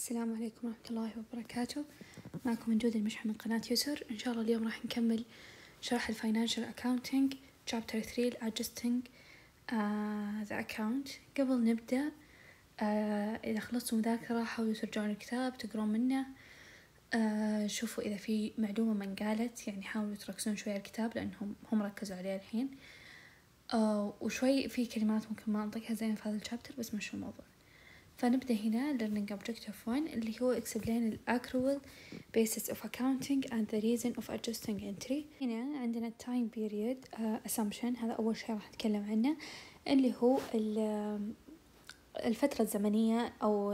السلام عليكم ورحمة الله وبركاته معكم منجود المشحة من قناة يسر إن شاء الله اليوم راح نكمل شرح الفاينانشال أكاونتينج chapter 3 adjusting uh, the account قبل نبدأ uh, إذا خلصتوا مذاكرة حاولوا ترجعون الكتاب تقرون منه uh, شوفوا إذا في معلومة ما انقالت يعني حاولوا تركزون شوي على الكتاب لأنهم هم ركزوا عليه الحين uh, وشوي في كلمات ممكن ما أنطقها زين في هذا الشابتر بس مش الموضوع فنبدأ هنا learning objective 1 اللي هو explain the accrual basis of accounting and the reason of adjusting entry هنا عندنا time period uh, assumption هذا أول شيء راح نتكلم عنه اللي هو الفترة الزمنية أو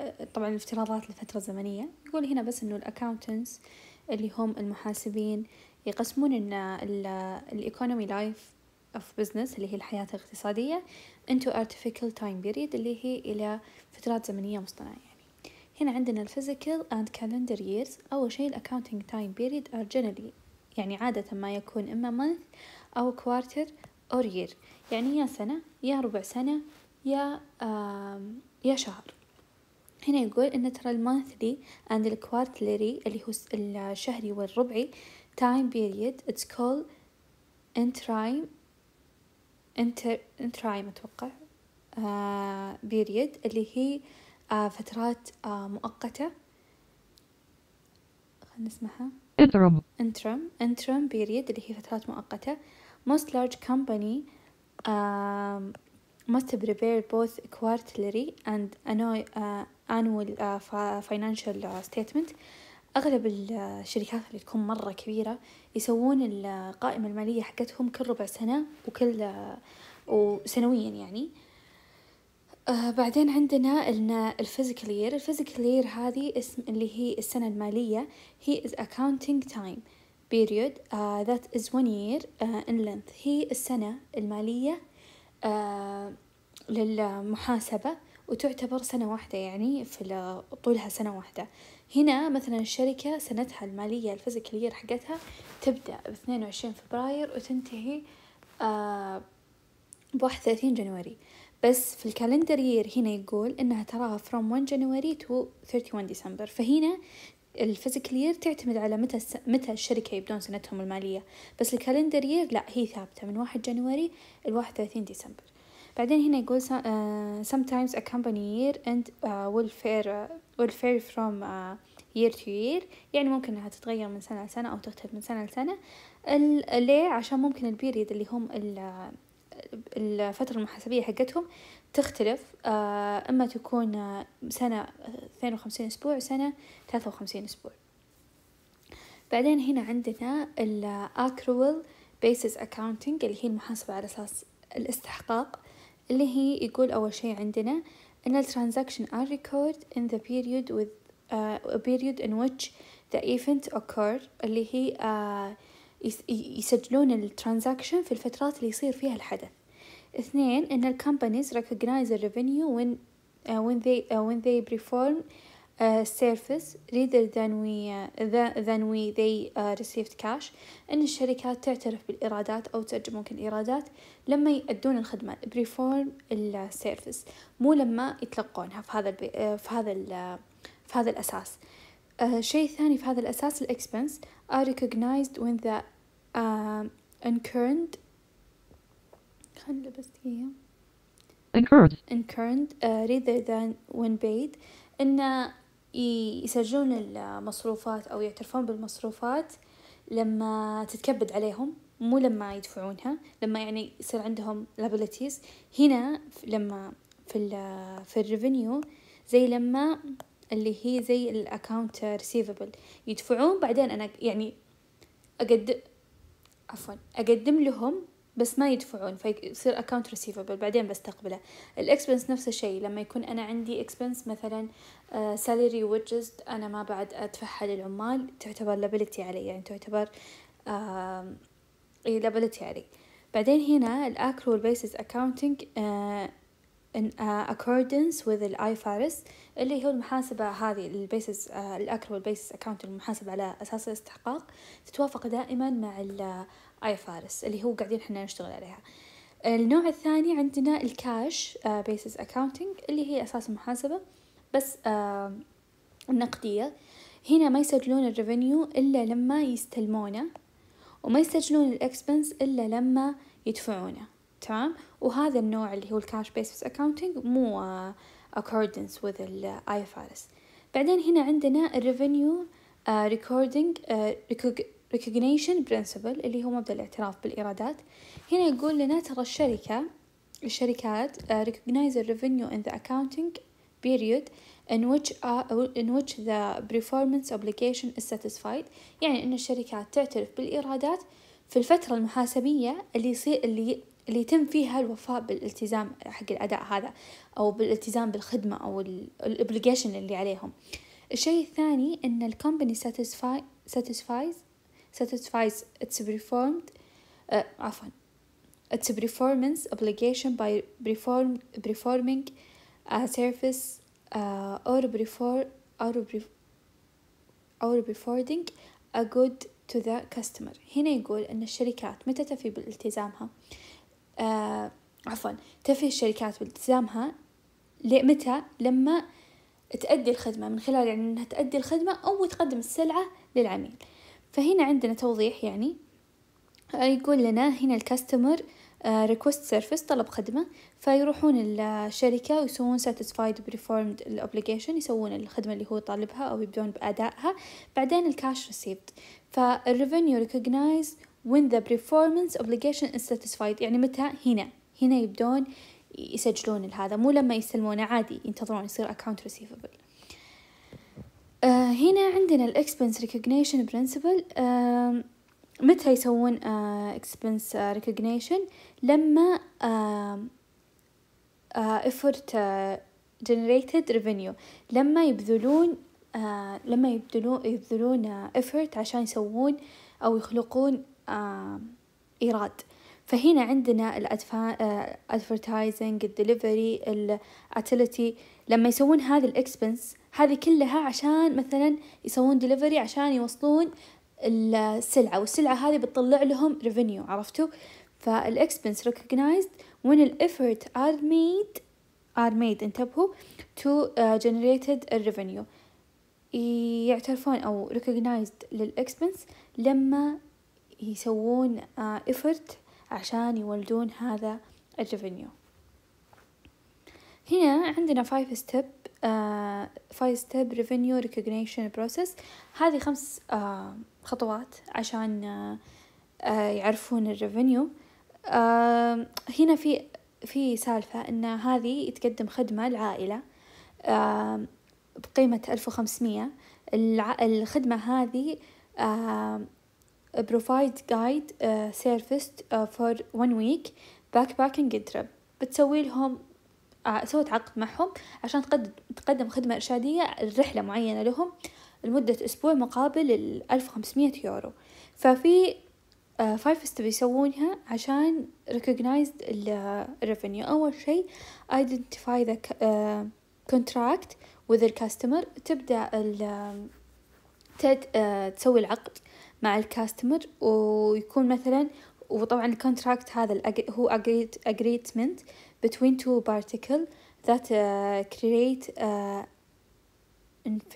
آه، طبعا الافتراضات لفترة زمنية يقول هنا بس إنه الأكاونتنس اللي هم المحاسبين يقسمون إن الإيكونومي لايف of business اللي هي الحياة الاقتصادية into artificial time period اللي هي إلى فترات زمنية مصطنعة يعني هنا عندنا physical and calendar years أول شيء accounting time period are generally يعني عادة ما يكون إما month أو quarter or year يعني يا سنة يا ربع سنة يا يا شهر هنا يقول إن ترى المونثلي and الكوارتلري اللي هو الشهري والربعي time period it's called in time انتر انترايم أتوقع بيريد اللي هي آه فترات آه مؤقتة خلنا نسمعها انترم انترم انترم بيريد اللي هي فترات مؤقتة most large company um, must have prepared both quarterly and annual uh, annual uh, financial uh, statement uh, أغلب الشركات اللي تكون مرة كبيرة يسوون القائمة المالية حقتهم كل ربع سنة وكل وسنويا يعني آه بعدين عندنا الفيزيكال يير الفيزيكال يير هذه اسم اللي هي السنة المالية هي is accounting time period uh, that is one year uh, in length هي السنة المالية uh, للمحاسبة وتعتبر سنة واحدة يعني في طولها سنة واحدة هنا مثلا الشركة سنتها المالية الفيزيكالية حقتها تبدأ باثنين وعشرين فبراير وتنتهي ب آه، بواحد وثلاثين جنوري بس في الكالندر يير هنا يقول إنها تراها from 1 جنوري to 31 ديسمبر فهنا الفيزيكال يير تعتمد على متى الس... متى الشركة يبدون سنتهم المالية بس الكالندر يير لا هي ثابتة من واحد جنوري لواحد وثلاثين ديسمبر بعدين هنا يقول uh, sometimes a company year and uh, will fare uh, will vary from uh, year to year يعني ممكن انها تتغير من سنة لسنة او تختلف من سنة لسنة ليه عشان ممكن البيريد اللي هم الفترة المحاسبية حقتهم تختلف uh, اما تكون uh, سنة اثنين وخمسين اسبوع سنة ثلاثة وخمسين اسبوع بعدين هنا عندنا الأكروال بيسس basis اللي هي المحاسبة على اساس الاستحقاق اللي هي يقول أول شيء عندنا أن transactions are recorded in the period with uh, a period in which the event occurred اللي هي uh, يسجلون transaction في الفترات اللي يصير فيها الحدث اثنين ان companies recognize the revenue when uh, when they uh, when they perform Uh, service rather than we uh, than we they uh, received cash أن الشركات تعترف بالإيرادات أو ترجم ممكن الإيرادات لما يأدون الخدمة بريفورم السيرفيس مو لما يتلقونها في هذا البي في هذا في هذا الأساس شيء ثاني في هذا الأساس الإكسبنس are recognized when the uh, incurred خلنا بس دقيقة incurred incurred uh, rather than when paid إن يسجلون المصروفات أو يعترفون بالمصروفات لما تتكبد عليهم مو لما يدفعونها لما يعني يصير عندهم لابلتيز هنا لما في ال في الريفينيو زي لما اللي هي زي الاكونت ريسيفبل يدفعون بعدين انا يعني اقدم عفوا اقدم لهم بس ما يدفعون فيصير اكونت ريسيفبل بعدين بستقبله الاكسبنس نفس الشيء لما يكون انا عندي اكسبنس مثلا سالري uh, ويجز انا ما بعد ادفعها للعمال تعتبر لابيلتي علي يعني تعتبر اي uh, لابيلتي علي بعدين هنا الاكرول بيسز اكاونتنج ان اكوردنس وذ الاي فارس اللي هو المحاسبة هذه البيسز الاكرول بيسز اكاونت المحاسبة على اساس الاستحقاق تتوافق دائما مع اي فارس اللي هو قاعدين احنا نشتغل عليها النوع الثاني عندنا الكاش بيسز اكاونتنج اللي هي اساس المحاسبه بس آه النقديه هنا ما يسجلون الريفينيو الا لما يستلمونه وما يسجلون الاكسبنس الا لما يدفعونه تمام وهذا النوع اللي هو الكاش بيسز اكاونتنج مو اكوردنس وذ الاي فارس بعدين هنا عندنا الريفينيو ريكوردينج recognition principle اللي هو مبدأ الاعتراف بالإيرادات هنا يقول لنا ترى الشركة الشركات uh, recognize the revenue in the accounting period in which, uh, in which the performance obligation is satisfied يعني أن الشركات تعترف بالإيرادات في الفترة المحاسبية اللي يصير اللي اللي يتم فيها الوفاء بالالتزام حق الأداء هذا أو بالالتزام بالخدمة أو الابليجيشن اللي عليهم الشيء الثاني أن الكومباني satisfies satisfies its performed uh, عفوا its performance obligation by perform, performing a service uh, or before or, before or a good to the customer هنا يقول أن الشركات متى تفي بالتزامها uh, آه، عفوا تفي الشركات بالتزامها متى لما تأدي الخدمة من خلال يعني أنها تأدي الخدمة أو تقدم السلعة للعميل فهنا عندنا توضيح يعني آه، يقول لنا هنا الكاستمر ريكوست آه، سيرفيس طلب خدمة فيروحون الشركة ويسوون ساتيسفايد بريفورمد الأوبليجيشن يسوون الخدمة اللي هو طالبها أو يبدون بأدائها بعدين الكاش ريسيفد فالريفينيو ريكوجنايز when the performance obligation is satisfied يعني متى هنا هنا يبدون يسجلون هذا مو لما يسلمونه عادي ينتظرون يصير account receivable آه هنا عندنا الاكسبنس ريكوجنيشن برنسبل متى يسوون اكسبنس آه، ريكوجنيشن لما آه، آه، effort generated revenue لما يبذلون آه لما يبذلون يبذلون آه effort عشان يسوون أو يخلقون آه إيراد فهنا عندنا الأدفا advertising الدليفري الاتيليتي لما يسوون هذا الاكسبنس هذه كلها عشان مثلا يسوون دليفري عشان يوصلون السلعة والسلعة هذه بتطلع لهم ريفينيو عرفتوا فالاكسبنس recognized when the ار are made are made انتبهوا to جنريتد uh, الريفينيو revenue يعترفون أو recognized للإكسبنس لما يسوون uh, effort عشان يولدون هذا الريفينيو هنا عندنا فايف step فايف ستيب ريفينيو ريكوجنيشن بروسيس هذه خمس آه خطوات عشان آه, آه، يعرفون الريفينيو آه هنا في في سالفة إن هذه تقدم خدمة لعائلة آه، بقيمة ألف وخمسمية الخدمة هذه آه provide guide uh, service uh, for one week backpacking trip بتسوي لهم آه، سوت عقد معهم عشان تقدم خدمة إرشادية رحلة معينة لهم لمدة أسبوع مقابل الألف وخمسمية يورو ففي فايف آه، ستيب يسوونها عشان ريكوجنايز الريفينيو أول شيء identify the آه، contract with the customer تبدأ ال تسوي العقد مع الكاستمر ويكون مثلا وطبعا الكونتراكت هذا هو agreement between two particle that uh, create a inf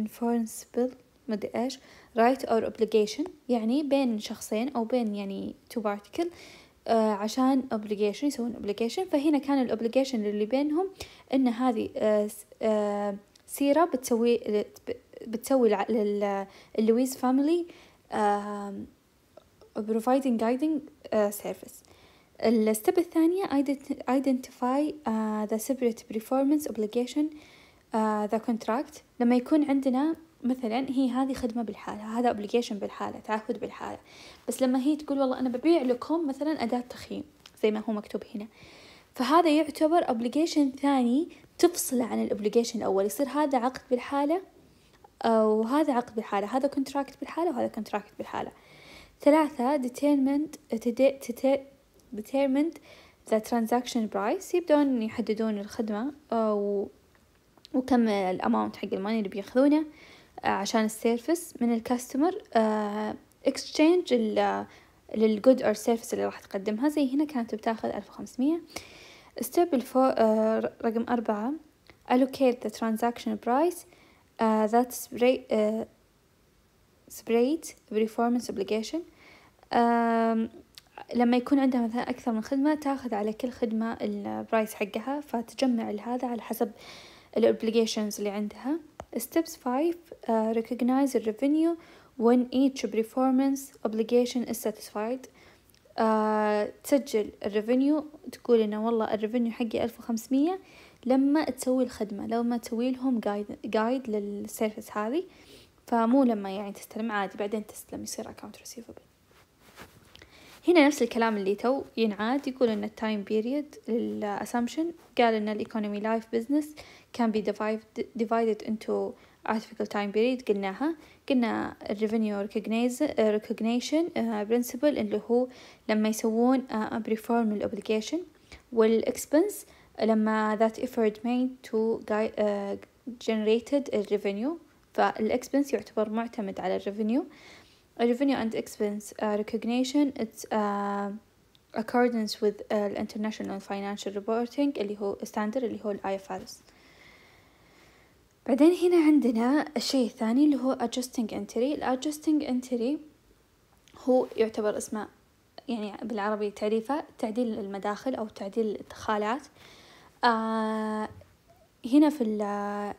inferenceable مدري ايش right or obligation يعني بين شخصين او بين يعني two particle uh, عشان obligation يسوون obligation فهنا كان obligation اللي بينهم ان هذه uh, uh, سيرة بتسوي بتسوي للويز فاميلي providing guiding uh, service الستب الثانية identify آه، the separate performance obligation آه، the contract لما يكون عندنا مثلا هي هذه خدمة بالحالة هذا obligation بالحالة تعهد بالحالة بس لما هي تقول والله أنا ببيع لكم مثلا أداة تخييم زي ما هو مكتوب هنا فهذا يعتبر obligation ثاني تفصله عن الأوبليجيشن الأول يصير هذا عقد بالحالة وهذا عقد بالحالة هذا كونتراكت بالحالة وهذا كونتراكت بالحالة ثلاثة determined determined the transaction price يبدون يحددون الخدمة آه، و وكم الأماونت حق الماني اللي بياخذونه آه، عشان السيرفس من الكاستمر اكستشينج للجود اور سيرفس اللي راح تقدمها زي هنا كانت بتاخذ ألف وخمسمية ستيب الفو آه، رقم أربعة allocate the transaction price uh, that spray, uh, separate performance obligation um, لما يكون عندها مثلا أكثر من خدمة تاخذ على كل خدمة البرايس حقها فتجمع هذا على حسب الأوبليجيشنز اللي عندها steps 5 uh, آه، recognize the revenue when each performance obligation is satisfied uh, تسجل الريفينيو تقول إنه والله الريفينيو حقي ألف وخمسمية لما تسوي الخدمة لما تسوي لهم جايد جايد للسيرفيس هذه فمو لما يعني تستلم عادي بعدين تستلم يصير اكاونت ريسيفبل هنا نفس الكلام اللي تو ينعاد يقول ان التايم بيريد للاسامبشن قال ان الايكونومي لايف بزنس كان بي ديفايدد انتو artificial تايم بيريد قلناها قلنا الريفينيو ريكوجنيشن برنسبل اللي هو لما يسوون بريفورم الابليكيشن والاكسبنس لما ذات effort made تو جنريتد الريفينيو فالاكسبنس يعتبر معتمد على الريفينيو revenue and expense uh, recognition it's uh, accordance with uh, international financial reporting اللي هو standard اللي هو IFRS بعدين هنا عندنا الشيء الثاني اللي هو adjusting entry adjusting entry هو يعتبر اسمه يعني بالعربي تعريفه تعديل المداخل او تعديل الادخالات آه هنا في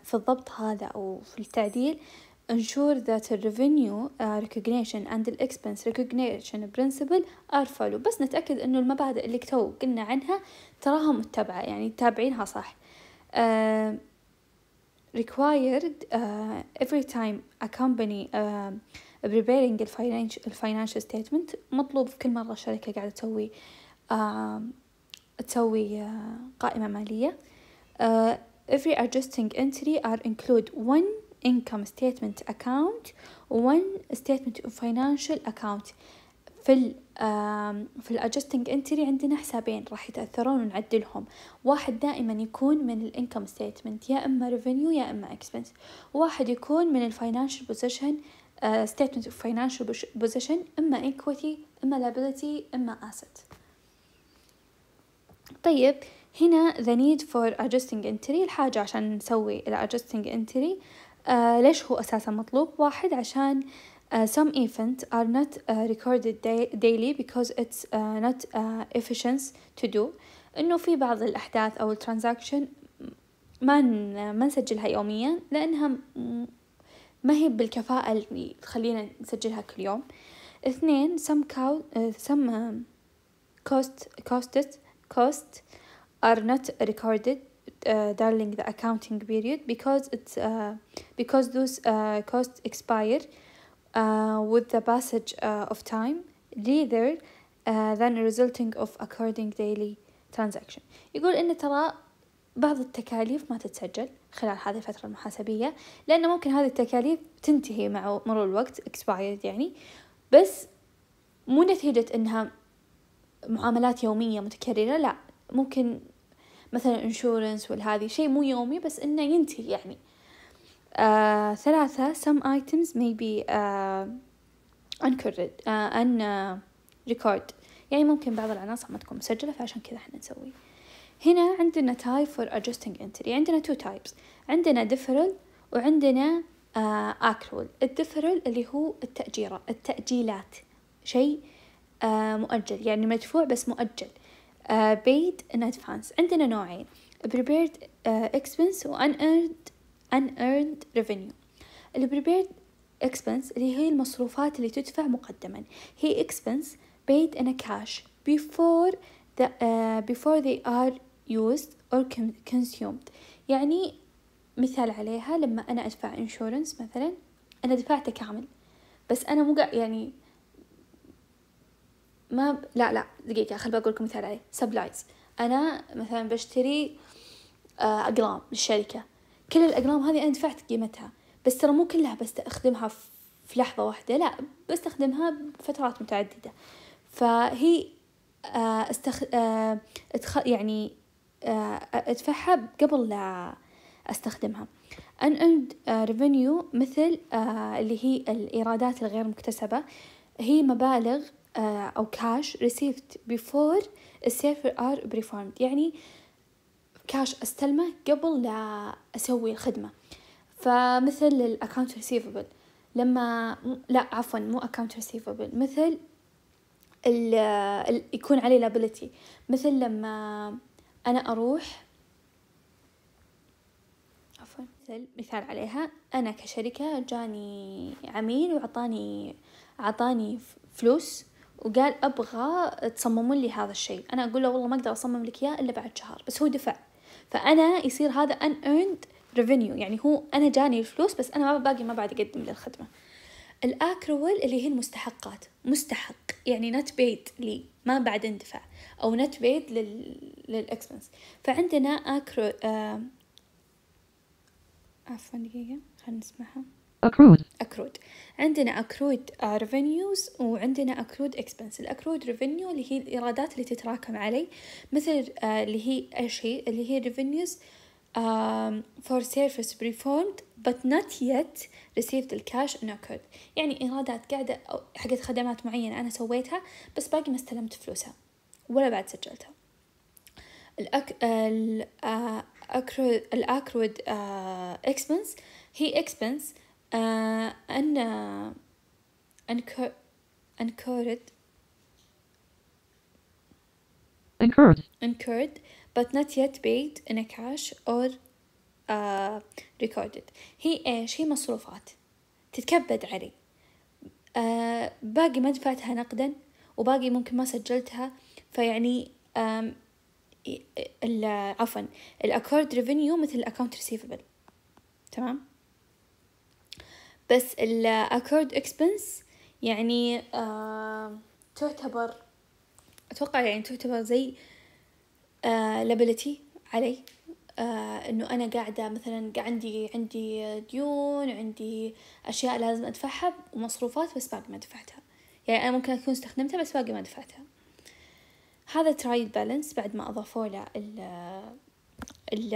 في الضبط هذا او في التعديل ensure that the revenue recognition and the expense recognition principle are followed بس نتأكد إنه المبادئ اللي تو قلنا عنها تراها متبعة يعني تابعينها صح uh, required uh, every time a company uh, preparing the financial financial statement مطلوب كل مرة الشركة قاعدة تسوي uh, تسوي uh, قائمة مالية uh, every adjusting entry are include one income statement account و1 statement of financial account في ال في الادجستنج انتري عندنا حسابين راح يتاثرون ونعدلهم واحد دائما يكون من الانكم ستيتمنت يا اما ريفينيو يا اما اكسبنس واحد يكون من الفاينانشال بوزيشن ستيتمنت اوف فاينانشال بوزيشن اما ايكويتي اما liability اما اسيت طيب هنا the need for adjusting entry الحاجة عشان نسوي ال adjusting entry آه ليش هو أساسا مطلوب واحد عشان Uh, some events are not uh, recorded day daily because it's uh, not uh, efficient to do إنه في بعض الأحداث أو الترانزاكشن ما ما نسجلها يوميا لأنها ما هي بالكفاءة اللي تخلينا نسجلها كل يوم اثنين some cow some cost costed cost are not recorded uh, darling the accounting period because it's uh, because those uh, costs expire uh, with the passage uh, of time rather uh, than resulting of according daily transaction يقول ان ترى بعض التكاليف ما تتسجل خلال هذه الفترة المحاسبية لأن ممكن هذه التكاليف تنتهي مع مرور الوقت expired يعني بس مو نتيجة إنها معاملات يومية متكررة لا ممكن مثلا انشورنس والهذي شيء مو يومي بس انه ينتهي يعني آه ثلاثة some items may be uh, unrecorded uh, un آه، record يعني ممكن بعض العناصر ما تكون مسجلة فعشان كذا احنا نسوي هنا عندنا type for adjusting entry عندنا two types عندنا deferral وعندنا uh, accrual الدفرل اللي هو التأجيرة التأجيلات شيء uh, مؤجل يعني مدفوع بس مؤجل paid in advance عندنا نوعين prepared expense و unearned unearned revenue ال prepared expense اللي هي المصروفات اللي تدفع مقدما هي expense paid in a cash before the, uh, before they are used or consumed يعني مثال عليها لما أنا أدفع insurance مثلا أنا دفعته كامل بس أنا مو يعني ما ب... لا لا دقيقة خل بقول لكم مثال عليه سبلايز أنا مثلا بشتري آه، أقلام للشركة كل الأقلام هذه أنا دفعت قيمتها بس ترى مو كلها بستخدمها في لحظة واحدة لا بستخدمها بفترات متعددة فهي آه، استخ... أتخ... آه، يعني أدفعها قبل لا أستخدمها أن أند ريفينيو مثل اللي هي الإيرادات الغير مكتسبة هي مبالغ آه، أو كاش received before السيفر are performed يعني كاش استلمه قبل لا اسوي الخدمة فمثل الاكونت ريسيفبل لما لا عفوا مو اكونت ريسيفبل مثل ال ال يكون عليه لابيلتي مثل لما انا اروح عفوا مثل مثال عليها انا كشركة جاني عميل وعطاني عطاني فلوس وقال ابغى تصممون لي هذا الشيء انا اقول له والله ما اقدر اصمم لك اياه الا بعد شهر بس هو دفع فانا يصير هذا ان earned ريفينيو يعني هو انا جاني الفلوس بس انا ما باقي ما بعد اقدم للخدمه الاكرول اللي هي المستحقات مستحق يعني نت بيد لي ما بعد اندفع او نت بيد لل للاكسبنس فعندنا اكرو آه... عفوا دقيقه خلينا نسمعها accrued accrued عندنا accrued revenues وعندنا accrued expense الأكرود revenue اللي هي الإيرادات اللي تتراكم علي مثل آه، اللي هي إيش هي اللي هي revenues um, for service performed but not yet received الكاش ان اكرود يعني إيرادات قاعدة حقت خدمات معينة أنا سويتها بس باقي ما استلمت فلوسها ولا بعد سجلتها الأك... الأكرود آه، الأكرود إكسبنس آه، هي إكسبنس آه، أن أنكر أنكرد incurred but not yet paid in a cash or uh, recorded هي ايش هي مصروفات تتكبد علي uh, باقي ما دفعتها نقدا وباقي ممكن ما سجلتها فيعني um, عفوا الاكورد ريفينيو مثل الاكونت ريسيفبل تمام بس ال occurred expense يعني آه تعتبر أتوقع يعني تعتبر زي آه liability علي آه إنه أنا قاعدة مثلا قاعد عندي عندي ديون عندي أشياء لازم أدفعها ومصروفات بس باقي ما دفعتها يعني أنا ممكن أكون استخدمتها بس باقي ما دفعتها هذا ترايد بالانس بعد ما أضافوا له ال ال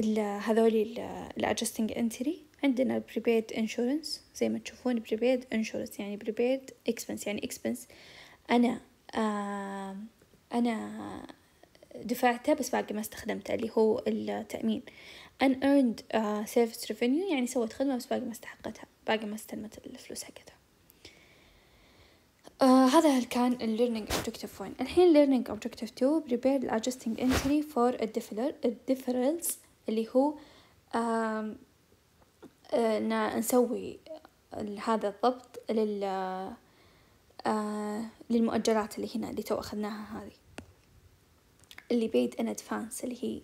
ال هذولي ال adjusting entry عندنا prepaid insurance زي ما تشوفون prepaid insurance يعني prepaid expense يعني expense أنا آه أنا دفعته بس باقي ما استخدمته اللي هو التأمين unearned uh, service revenue يعني سوت خدمة بس باقي ما استحقتها باقي ما استلمت الفلوس حقتها uh, هذا كان ال learning objective 1 الحين learning objective 2 prepare the adjusting entry for a difference اللي هو um, نسوي هذا الضبط لل آه، للمؤجرات اللي هنا اللي تو أخذناها هذه اللي بيد ان ادفانس اللي هي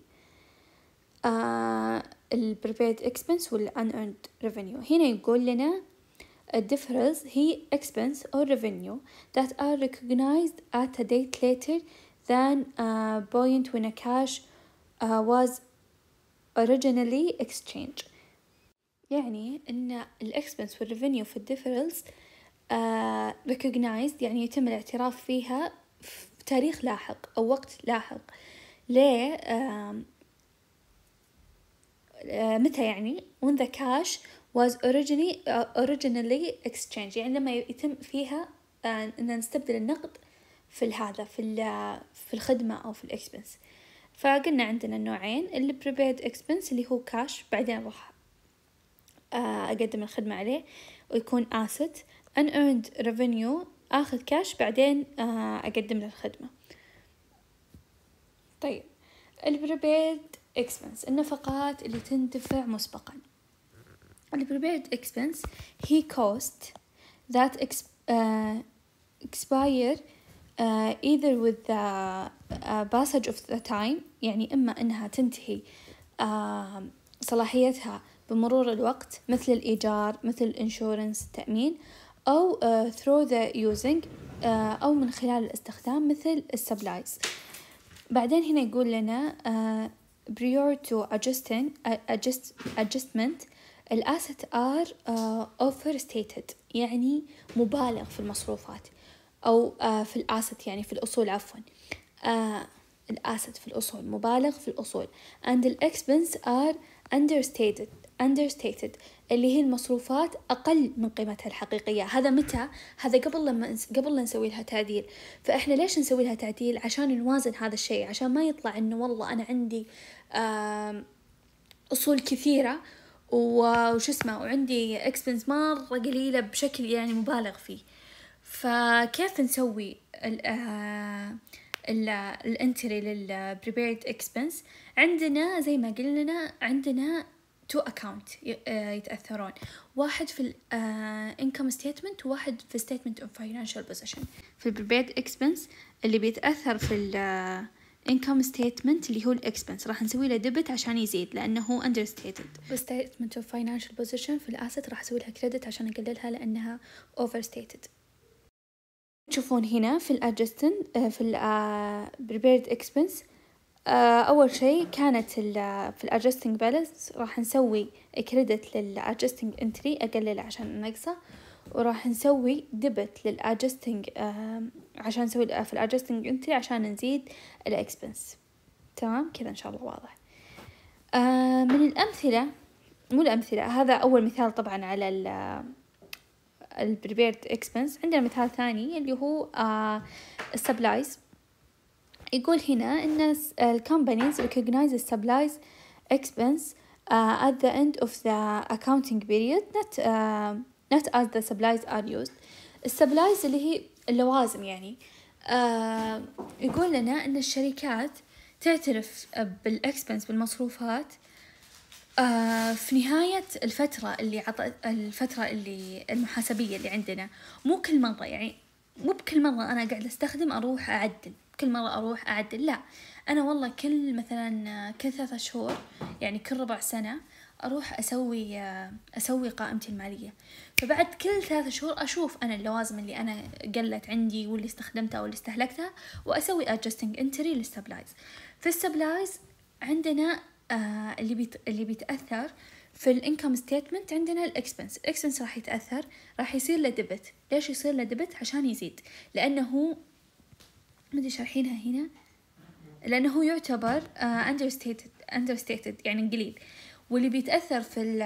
البريبيد اكسبنس والان ايرند ريفينيو هنا يقول لنا الدفرز هي اكسبنس او ريفينيو ذات ار ريكوجنايزد ات ا ديت ليتر ذان بوينت وين when a cash آه، originally exchange يعني أن الإكسبنس والريفينيو في الديفرنس آه، ريكوجنايزد يعني يتم الاعتراف فيها في تاريخ لاحق أو وقت لاحق ليه آه، آه، متى يعني when the cash was originally originally exchanged يعني لما يتم فيها ان نستبدل النقد في هذا في في الخدمة أو في الإكسبنس فقلنا عندنا نوعين اللي prepaid expense اللي هو كاش بعدين راح آه، أقدم الخدمة عليه ويكون asset unearned revenue أخذ كاش بعدين آه، أقدم له الخدمة طيب البريبيد اكسبنس النفقات اللي تندفع مسبقا البريبيد اكسبنس هي cost that آه، expire uh, either with the uh, passage of the time يعني إما إنها تنتهي uh, صلاحيتها بمرور الوقت مثل الإيجار مثل الإنشورنس التأمين أو آه، through the using آه، أو من خلال الاستخدام مثل السبلايز بعدين هنا يقول لنا آه، prior to adjusting adjust, adjustment آر are overstated يعني مبالغ في المصروفات أو في الأسيت يعني في الأصول عفوا الأسيت في الأصول مبالغ في الأصول and the expenses are understated understated اللي هي المصروفات أقل من قيمتها الحقيقية هذا متى؟ هذا قبل لما قبل لا نسوي لها تعديل فإحنا ليش نسوي لها تعديل؟ عشان نوازن هذا الشيء عشان ما يطلع إنه والله أنا عندي أصول كثيرة وش اسمه وعندي اكسبنس مرة قليلة بشكل يعني مبالغ فيه فكيف نسوي ال الانتري للبريبيرد اكسبنس عندنا زي ما قلنا عندنا تو اكاونت آه، يتاثرون واحد في الانكم آه، ستيتمنت وواحد في ستيتمنت اوف فاينانشال بوزيشن في البريبيد اكسبنس اللي بيتاثر في الانكم آه، ستيتمنت اللي هو الاكسبنس راح نسوي له ديبت عشان يزيد لانه هو اندر ستيتد ستيتمنت اوف فاينانشال بوزيشن في الاسيت راح اسوي لها كريدت عشان اقللها لانها اوفر ستيتد تشوفون هنا في الادجستن في البريبيرد اكسبنس آه، أول شي كانت في الأجستنج بالانس راح نسوي كريدت للأجستنج انتري أقلل عشان أنقصه وراح نسوي ديبت للأجستنج آه، عشان نسوي في الأجستنج انتري عشان نزيد الأكسبنس تمام كذا إن شاء الله واضح آه، من الأمثلة مو الأمثلة هذا أول مثال طبعا على ال البريبيرد اكسبنس عندنا مثال ثاني اللي هو السبلايز يقول هنا إن الكومبانيز recognize the supplies expense uh, at the end of the accounting period not uh, not as the supplies are used السبلايز اللي هي اللوازم يعني uh, يقول لنا ان الشركات تعترف بالاكسبنس بالمصروفات آه uh, في نهاية الفترة اللي عط... الفترة اللي المحاسبية اللي عندنا مو كل مرة يعني مو بكل مرة أنا قاعدة أستخدم أروح أعدل كل مرة أروح أعدل لا أنا والله كل مثلا آه، كل ثلاثة شهور يعني كل ربع سنة أروح أسوي آه، أسوي قائمتي المالية فبعد كل ثلاثة شهور أشوف أنا اللوازم اللي أنا قلت عندي واللي استخدمتها واللي استهلكتها وأسوي adjusting entry للسبلايز في السبلايز عندنا آه، اللي بيت اللي بيتأثر في الانكم ستيتمنت عندنا الاكسبنس الاكسبنس راح يتاثر راح يصير له ديبت ليش يصير له ديبت عشان يزيد لانه مدري شارحينها هنا لأنه هو يعتبر آه، understated understated يعني قليل واللي بيتأثر في ال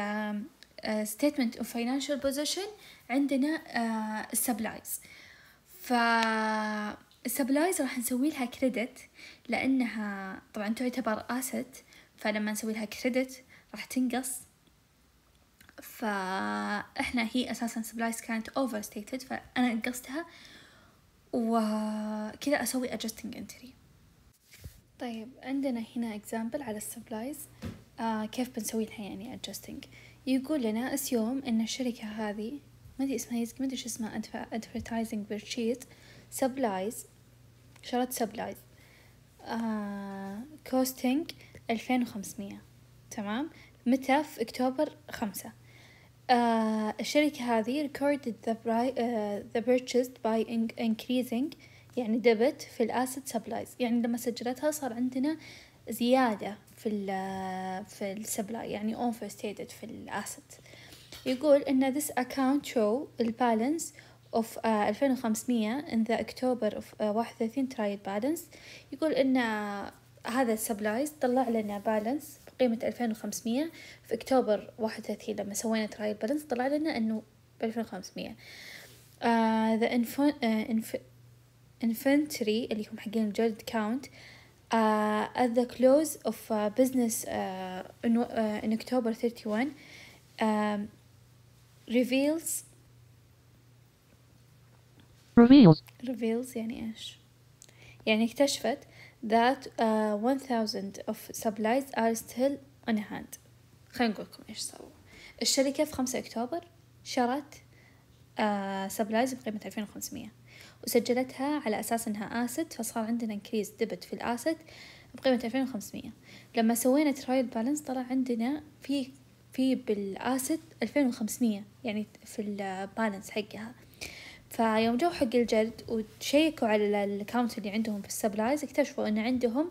آه، statement of financial position عندنا السبلايز آه، ف السبلايز راح نسوي لها كريدت لأنها طبعا تعتبر اسيت فلما نسوي لها كريدت راح تنقص فاحنا هي اساسا سبلايز كانت اوفر ستيتد فانا نقصتها وكذا أسوي adjusting entry طيب عندنا هنا example على السبلايز آه كيف بنسوي لها يعني adjusting يقول لنا اسيوم أن الشركة هذه ما أدري اسمها ما أدري شو اسمها ادفع advertising purchase سبلايز شرط سبلايز كوستينج costing ألفين وخمسمية تمام متى في أكتوبر خمسة آه، الشركة هذه recorded the, bri- uh, آه، the purchase by in- increasing يعني debit في الاسيت supplies يعني لما سجلتها صار عندنا زيادة في الـ آه، في السبلاي يعني اوفر ستيتد في الاسيت يقول ان this account show البالانس of uh, 2500 in the October of uh, 31 trial balance يقول ان هذا السبلايز طلع لنا بالانس بقيمة ألفين وخمسمية في أكتوبر واحد وثلاثين لما سوينا تراي بالانس طلع لنا أنه ألفين وخمسمية ذا آه، انفنتري آه، اللي هم حقين الجولد كاونت ات ذا كلوز اوف بزنس ان اكتوبر uh, in, uh, in 31 um, reveals reveals يعني ايش؟ يعني اكتشفت that uh, 1000 of supplies are still on hand خلينا نقول لكم ايش سووا الشركة في 5 أكتوبر شرت سبلايز uh, بقيمة 2500 وسجلتها على أساس أنها آسد فصار عندنا انكريز ديبت في الآسد بقيمة 2500 لما سوينا ترايل بالانس طلع عندنا في في بالآسد 2500 يعني في البالانس حقها فيوم جو حق الجلد وشيكوا على الكاونت اللي عندهم في السبلايز اكتشفوا إن عندهم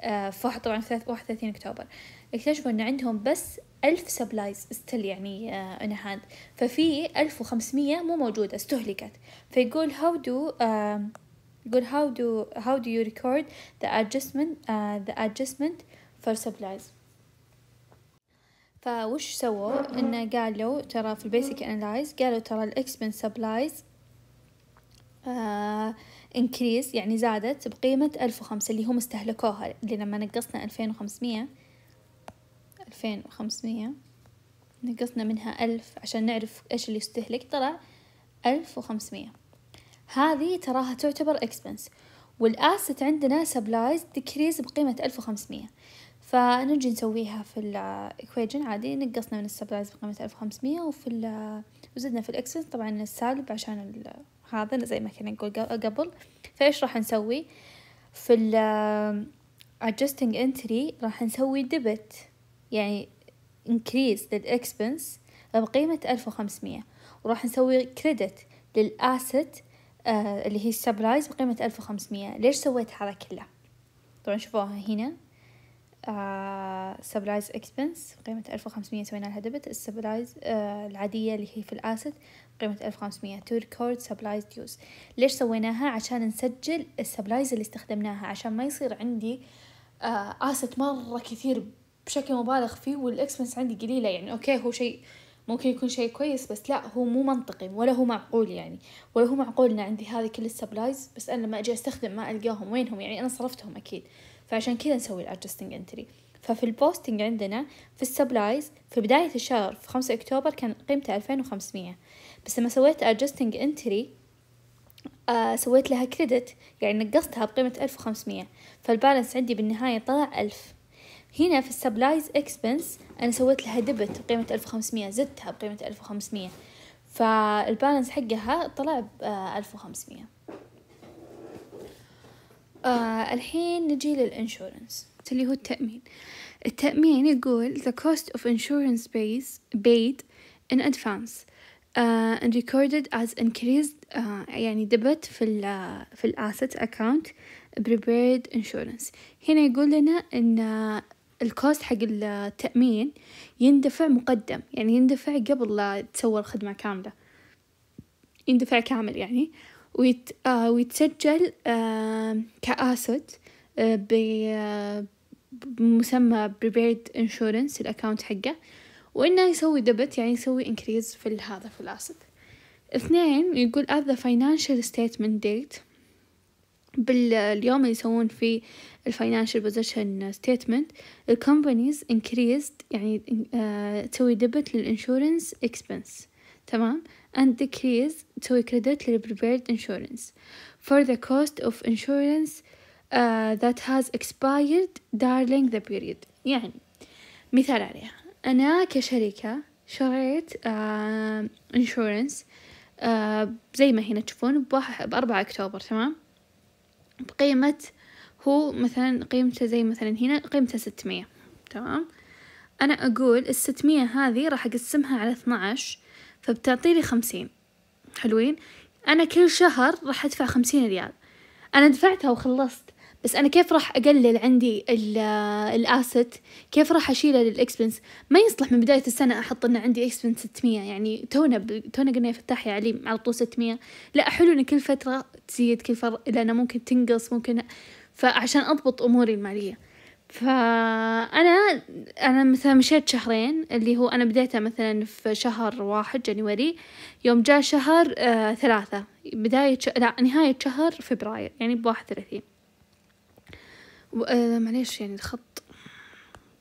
في آه، واحد طبعا في واحد وثلاثين أكتوبر اكتشفوا إن عندهم بس ألف سبلايز استل يعني آه إن هاند ففي ألف وخمسمية مو موجودة استهلكت فيقول هاو آه، دو يقول هاو دو هاو دو يو ريكورد ذا ادجستمنت ذا ادجستمنت فور سبلايز فوش سووا انه قالوا ترى في البيسك انلايز قالوا ترى الاكسبنس سبلايز انكريز آه، يعني زادت بقيمة ألف وخمسة اللي هم استهلكوها اللي لما نقصنا ألفين وخمسمية ألفين وخمسمية نقصنا منها ألف عشان نعرف إيش اللي يستهلك طلع ألف وخمسمية هذه تراها تعتبر إكسبنس والآست عندنا سبلايز ديكريز بقيمة ألف وخمسمية فنجي نسويها في الإكويجن عادي نقصنا من السبلايز بقيمة ألف وخمسمية وفي وزدنا في الإكسبنس طبعا السالب عشان هذا زي ما كنا نقول قبل فايش راح نسوي في ال adjusting entry راح نسوي debit يعني increase expense بقيمة ألف وخمسمية وراح نسوي credit للأسد آه اللي هي السبلايز بقيمة ألف وخمسمية ليش سويت هذا كله طبعا شوفوها هنا سبرايز سبلايز اكسبنس بقيمة ألف وخمسمية سوينا لها دبت السبلايز آه العادية اللي هي في الأسد بقيمة 1500 to record supplies use ليش سويناها عشان نسجل السبلايز اللي استخدمناها عشان ما يصير عندي آسيت آه، مرة كثير بشكل مبالغ فيه والإكسبنس عندي قليلة يعني أوكي هو شيء ممكن يكون شيء كويس بس لا هو مو منطقي ولا هو معقول يعني ولا هو معقول إن عندي هذه كل السبلايز بس أنا لما أجي أستخدم ما ألقاهم وينهم يعني أنا صرفتهم أكيد فعشان كذا نسوي الأجستنج أنتري ففي البوستنج عندنا في السبلايز في بداية الشهر في خمسة أكتوبر كان قيمته ألفين وخمسمية بس لما سويت adjusting entry آه سويت لها كريدت يعني نقصتها بقيمة ألف وخمسمية فالبالانس عندي بالنهاية طلع ألف هنا في السبلايز اكسبنس أنا سويت لها دبت بقيمة ألف وخمسمية زدتها بقيمة ألف وخمسمية فالبالانس حقها طلع بألف آه، وخمسمية آه الحين نجي للإنشورنس اللي هو التأمين التأمين يقول the cost of insurance pays paid in advance آه، and recorded as increased uh, يعني debit في ال آه، في ال asset account prepared insurance هنا يقول لنا ان الكوست حق التأمين يندفع مقدم يعني يندفع قبل لا تسوى الخدمة كاملة يندفع كامل يعني ويت آه ويتسجل آه كأسد آه بمسمى prepared insurance الأكاونت حقه وإنه يسوي دبت يعني يسوي increase في هذا في الأسد اثنين يقول at the financial statement date باليوم اللي يسوون فيه position statement ستيتمنت companies increased يعني uh, تسوي ديبت للانشورنس expense تمام and decrease تسوي credit كريدت prepared insurance for the cost of insurance uh, that has expired during the period يعني مثال عليها أنا كشركة شريت انشورنس آه، آه، زي ما هنا تشوفون بأربعة أكتوبر تمام بقيمة هو مثلا قيمته زي مثلا هنا قيمته ستمية تمام أنا أقول الستمية هذه راح أقسمها على اثناعش فبتعطيني خمسين حلوين أنا كل شهر راح أدفع خمسين ريال أنا دفعتها وخلصت بس انا كيف راح اقلل عندي الاسيت كيف راح اشيله للاكسبنس ما يصلح من بدايه السنه احط ان عندي اكسبنس 600 يعني تونا ب... تونا قلنا يفتح يا علي على طول 600 لا حلو ان كل فتره تزيد كل فتره لانه ممكن تنقص ممكن فعشان اضبط اموري الماليه فأنا أنا مثلا مشيت شهرين اللي هو أنا بديتها مثلا في شهر واحد جانيوري يوم جاء شهر آه ثلاثة بداية ش... لا نهاية شهر فبراير يعني بواحد وثلاثين آه معليش يعني الخط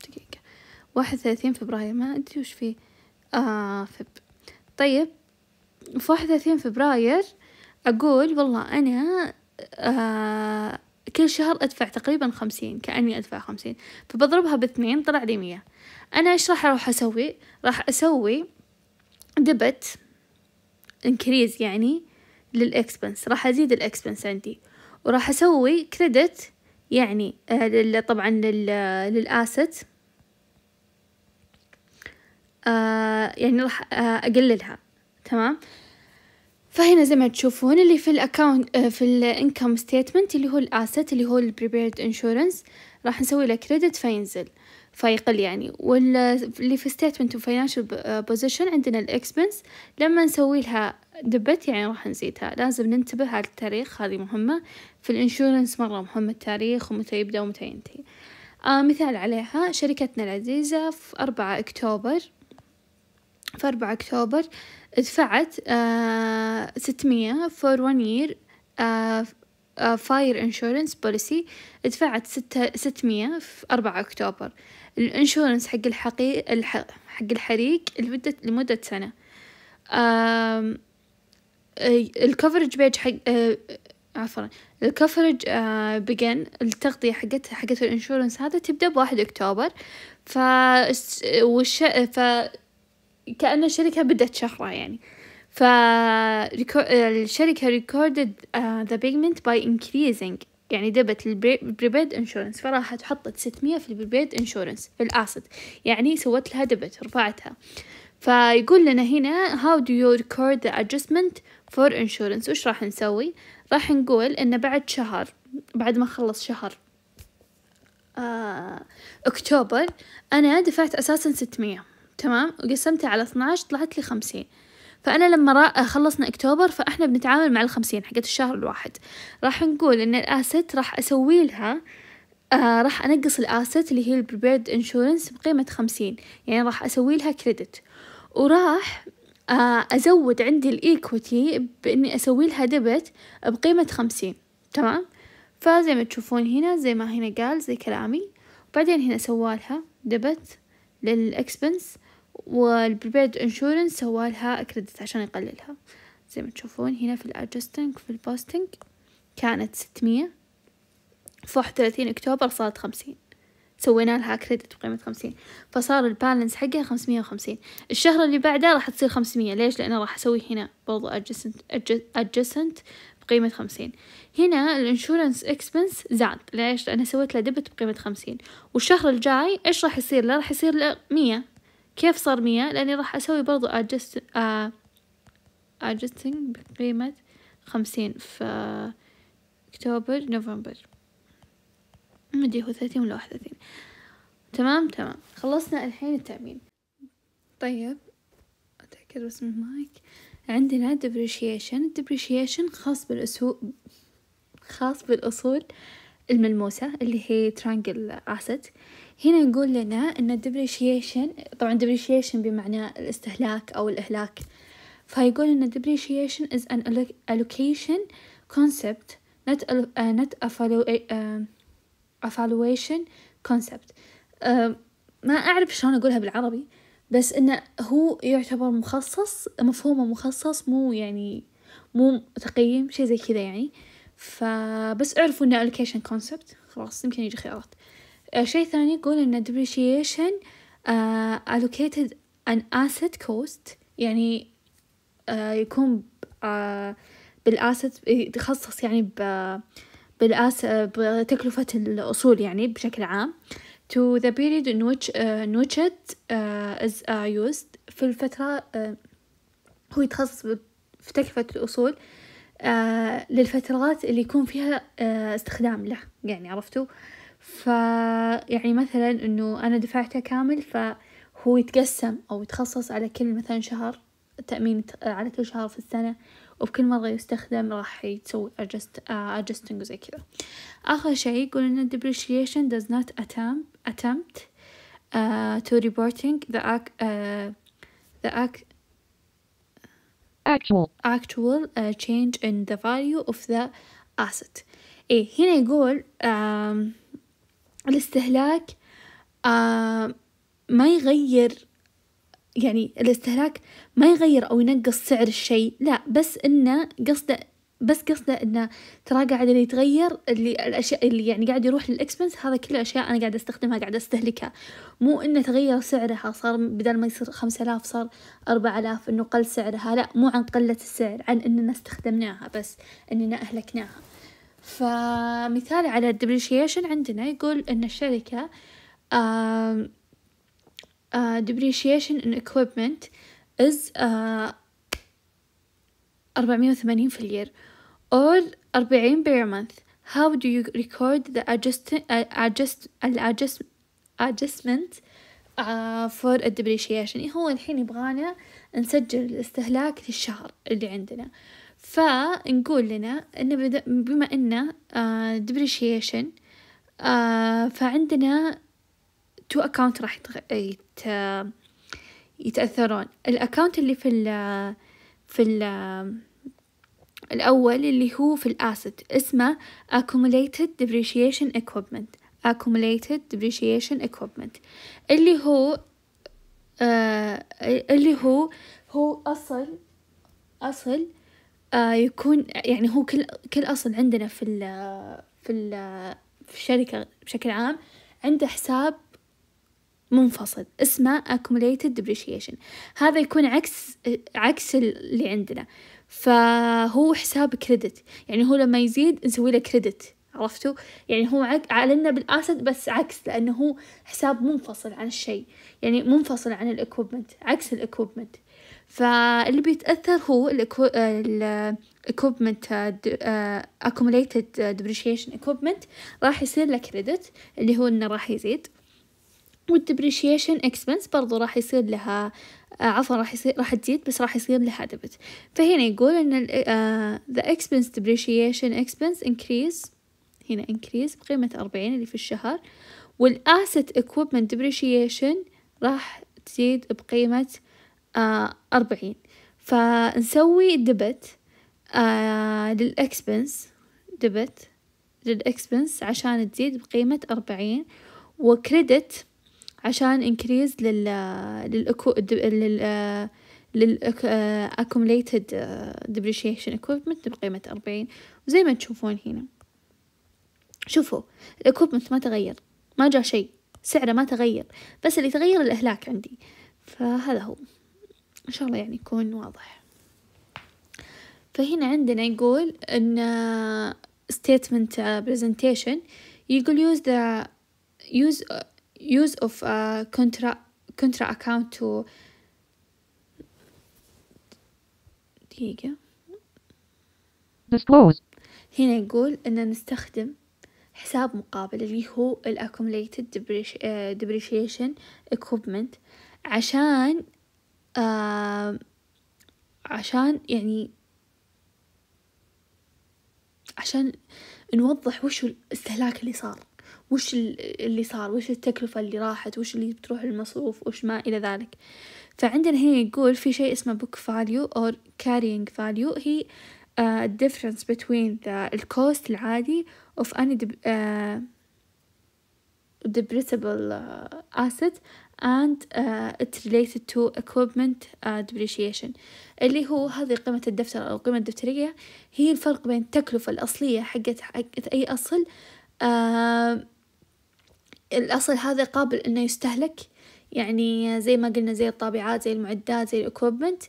دقيقة واحد وثلاثين فبراير ما أدري وش فيه آه فب طيب في واحد وثلاثين فبراير أقول والله أنا آه كل شهر أدفع تقريبا خمسين كأني أدفع خمسين فبضربها باثنين طلع لي مية أنا إيش راح أروح أسوي راح أسوي دبت انكريز يعني للإكسبنس راح أزيد الإكسبنس عندي وراح أسوي كريدت يعني آه، طبعا للآست آه، يعني راح آه، أقللها تمام فهنا زي ما تشوفون اللي في الاكاونت في الانكم ستيتمنت اللي هو الاسيت اللي هو البريبيرد انشورنس راح نسوي له كريدت فينزل فيقل يعني واللي في ستيتمنت وفاينانشال بوزيشن عندنا الاكسبنس لما نسوي لها دبت يعني راح نزيدها لازم ننتبه على التاريخ هذه مهمة في الانشورنس مرة مهم التاريخ ومتى يبدأ ومتى ينتهي آه مثال عليها شركتنا العزيزة في أربعة أكتوبر في أربعة أكتوبر دفعت آه ستمية فور ون يير فاير انشورنس بوليسي دفعت ستة ستمية في أربعة أكتوبر الانشورنس حق الحقي الح... حق الحريق لمدة لمدة سنة الكفرج بيج حق آه، عفوا الكفرج بيجن آه، التغطية حقتها حقت الانشورنس هذا تبدأ بواحد أكتوبر ف وش ف كأن الشركة بدت شهرة يعني ف الشركة ريكوردد ذا آه، the باي انكريزنج يعني دبت البريبيد انشورنس فراحت حطت ستمية في البريبيد انشورنس في الاسد يعني سوت لها دبت رفعتها فيقول لنا هنا how do you record the adjustment for insurance وش راح نسوي راح نقول إنه بعد شهر بعد ما خلص شهر آه أكتوبر أنا دفعت أساسا ستمية تمام وقسمتها على 12 طلعت لي خمسين فأنا لما خلصنا أكتوبر فإحنا بنتعامل مع الخمسين حقت الشهر الواحد راح نقول إن الآست راح أسوي لها آه راح أنقص الآست اللي هي البريبيرد إنشورنس بقيمة خمسين يعني راح أسوي لها كريدت وراح آه، أزود عندي الإيكوتي بإني أسوي لها ديبت بقيمة خمسين تمام فزي ما تشوفون هنا زي ما هنا قال زي كلامي وبعدين هنا سوالها ديبت للإكسبنس والبريبيد انشورنس سوالها كريدت عشان يقللها زي ما تشوفون هنا في الأدجستنج في البوستنج كانت ستمية في واحد وثلاثين أكتوبر صارت خمسين سوينا لها كريدت بقيمة خمسين فصار البالانس حقها خمسمية وخمسين الشهر اللي بعده راح تصير خمسمية ليش لأنه راح أسوي هنا برضو adjacent, adjacent بقيمة خمسين هنا الانشورنس اكسبنس زاد ليش لأن سويت له دبت بقيمة خمسين والشهر الجاي إيش راح يصير له راح يصير له مية كيف صار مية لأني راح أسوي برضو adjust uh, adjusting بقيمة خمسين في أكتوبر نوفمبر مدري هو ثلاثين ولا واحد وثلاثين تمام تمام خلصنا الحين التأمين طيب أتأكد بس من المايك عندنا depreciation depreciation خاص بالأسو خاص بالأصول الملموسة اللي هي triangle asset هنا نقول لنا أن depreciation طبعا depreciation بمعنى الاستهلاك أو الإهلاك فيقول أن depreciation is an allocation concept not a, uh, not a follow, uh, evaluation concept ما أعرف شلون أقولها بالعربي بس إنه هو يعتبر مخصص مفهومه مخصص مو يعني مو تقييم شي زي كذا يعني فبس اعرفوا إنه allocation concept خلاص يمكن يجي خيارات أه، شيء ثاني يقول إن depreciation uh, allocated an asset cost يعني uh, يكون uh, بالاسيت يتخصص يعني ب بالأس بتكلفة الأصول يعني بشكل عام to the period in which uh, which it uh, is uh, used في الفترة uh, هو يتخصص في تكلفة الأصول uh, للفترات اللي يكون فيها uh, استخدام له يعني عرفتوا ف يعني مثلا إنه أنا دفعته كامل فهو يتقسم أو يتخصص على كل مثلا شهر تأمين على كل شهر في السنة وبكل مرة يستخدم راح يتسوي adjust, uh, adjusting وزي كذا آخر شيء يقول إن depreciation does not attempt, attempt uh, to reporting the, ac uh, the ac actual actual uh, change in the value of the asset إيه هنا يقول um, الاستهلاك uh, ما يغير يعني الاستهلاك ما يغير أو ينقص سعر الشيء لا بس إنه قصده بس قصده إنه ترى قاعد اللي يتغير اللي الأشياء اللي يعني قاعد يروح للإكسبنس هذا كله أشياء أنا قاعد أستخدمها قاعد أستهلكها مو إنه تغير سعرها صار بدل ما يصير خمسة آلاف صار أربعة آلاف إنه قل سعرها لا مو عن قلة السعر عن إننا استخدمناها بس إننا أهلكناها فمثال على الدبريشيشن عندنا يقول إن الشركة آه uh, depreciation in equipment is أربعمية وثمانين في الير or أربعين per month how do you record the adjust adjust adjust adjustment uh, for a depreciation هو الحين يبغانا نسجل الاستهلاك للشهر اللي عندنا فنقول لنا إن بما إن uh, depreciation uh, فعندنا تو أكاونت راح يت... يتأثرون الأكاونت اللي في ال في ال الأول اللي هو في الأسد اسمه Accumulated Depreciation Equipment Accumulated Depreciation Equipment اللي هو آه اللي هو هو أصل أصل آه يكون يعني هو كل كل أصل عندنا في ال في ال في الشركة بشكل عام عنده حساب منفصل اسمه accumulated depreciation هذا يكون عكس عكس اللي عندنا فهو حساب كريدت يعني هو لما يزيد نسوي له كريدت عرفتوا يعني هو عك... علنا بالاسد بس عكس لانه هو حساب منفصل عن الشيء يعني منفصل عن الاكوبمنت عكس الاكوبمنت فاللي بيتاثر هو الاكوبمنت آه، آه، accumulated depreciation اكوبمنت راح يصير له كريدت اللي هو انه راح يزيد والدبريشيشن اكسبنس برضو راح يصير لها آه، عفوا راح يصير راح تزيد بس راح يصير لها دبت فهنا يقول ان ذا آه، expense depreciation expense increase هنا increase بقيمة أربعين اللي في الشهر والاسيت equipment depreciation راح تزيد بقيمة آه، أربعين فنسوي دبت للإكسبنس دبت للإكسبنس عشان تزيد بقيمة أربعين وكريدت عشان increase لل للأكو لل للaccumulated depreciation equipment بقيمة أربعين وزي ما تشوفون هنا شوفوا الإكوبمنت ما تغير ما جاء شيء سعره ما تغير بس اللي تغير الإهلاك عندي فهذا هو إن شاء الله يعني يكون واضح فهنا عندنا يقول إن statement برزنتيشن يقول use ذا use use of a contra contra account to دقيقة disclose هنا يقول إن نستخدم حساب مقابل اللي هو ال accumulated آه، depreciation equipment عشان آه عشان يعني عشان نوضح وش الاستهلاك اللي صار وش اللي صار وش التكلفة اللي راحت وش اللي بتروح المصروف وش ما إلى ذلك فعندنا هنا يقول في شيء اسمه book value or carrying value هي uh, difference between the cost العادي of any deb uh, آه، depreciable uh, asset and uh, it's related to equipment uh, depreciation اللي هو هذه قيمة الدفتر أو القيمة الدفترية هي الفرق بين التكلفة الأصلية حقت حقت أي أصل uh, الأصل هذا قابل إنه يستهلك يعني زي ما قلنا زي الطابعات زي المعدات زي الإكوبمنت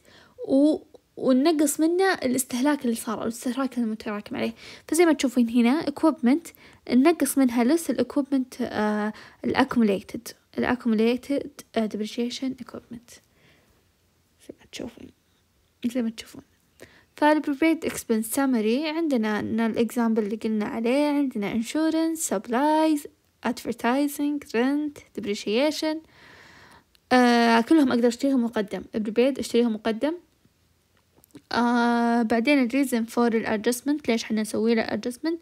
و وننقص منه الاستهلاك اللي صار أو الاستهلاك المتراكم عليه فزي ما تشوفين هنا equipment ننقص منها لس الاكوبمنت الاكوميليتد الاكوميليتد depreciation equipment زي ما تشوفين زي ما تشوفون فالبريبيد اكسبنس سامري عندنا ان الاكزامبل اللي قلنا عليه عندنا انشورنس سبلايز advertising rent depreciation آه كلهم أقدر أشتريهم مقدم prepaid أشتريهم مقدم آه بعدين الريزن فور الادجستمنت ليش حنا نسوي له adjustment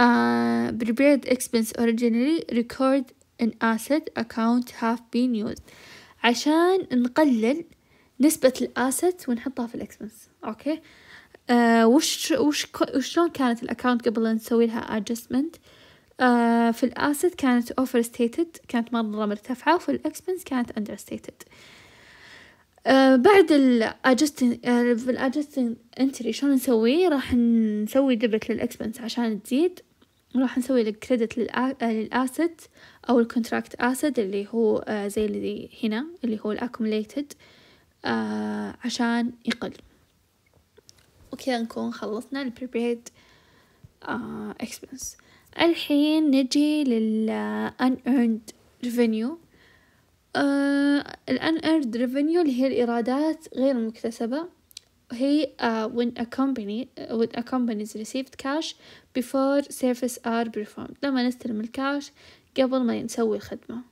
آه prepaid expense originally record in asset account have been used عشان نقلل نسبة الاسيت ونحطها في الاكسبنس اوكي آه وش وش وشلون كانت الأكونت قبل نسوي لها أدجستمنت آه آه، في الاسيت كانت اوفر ستيتد كانت مرة مرتفعة وفي الاكسبنس كانت اندر آه، ستيتد بعد الاجستن آه، في الاجستن انتري شلون نسوي راح نسوي دبت للاكسبنس عشان تزيد راح نسوي الكريدت للاسيت او الكونتراكت اسيد اللي هو زي اللي هنا اللي هو الاكوموليتد عشان يقل وكذا نكون خلصنا البريبيد اكسبنس uh, الحين نجي لل unearned revenue ال unearned revenue اللي هي الإيرادات غير المكتسبة هي uh, when a company when a company is received cash before service are performed لما نستلم الكاش قبل ما نسوي الخدمة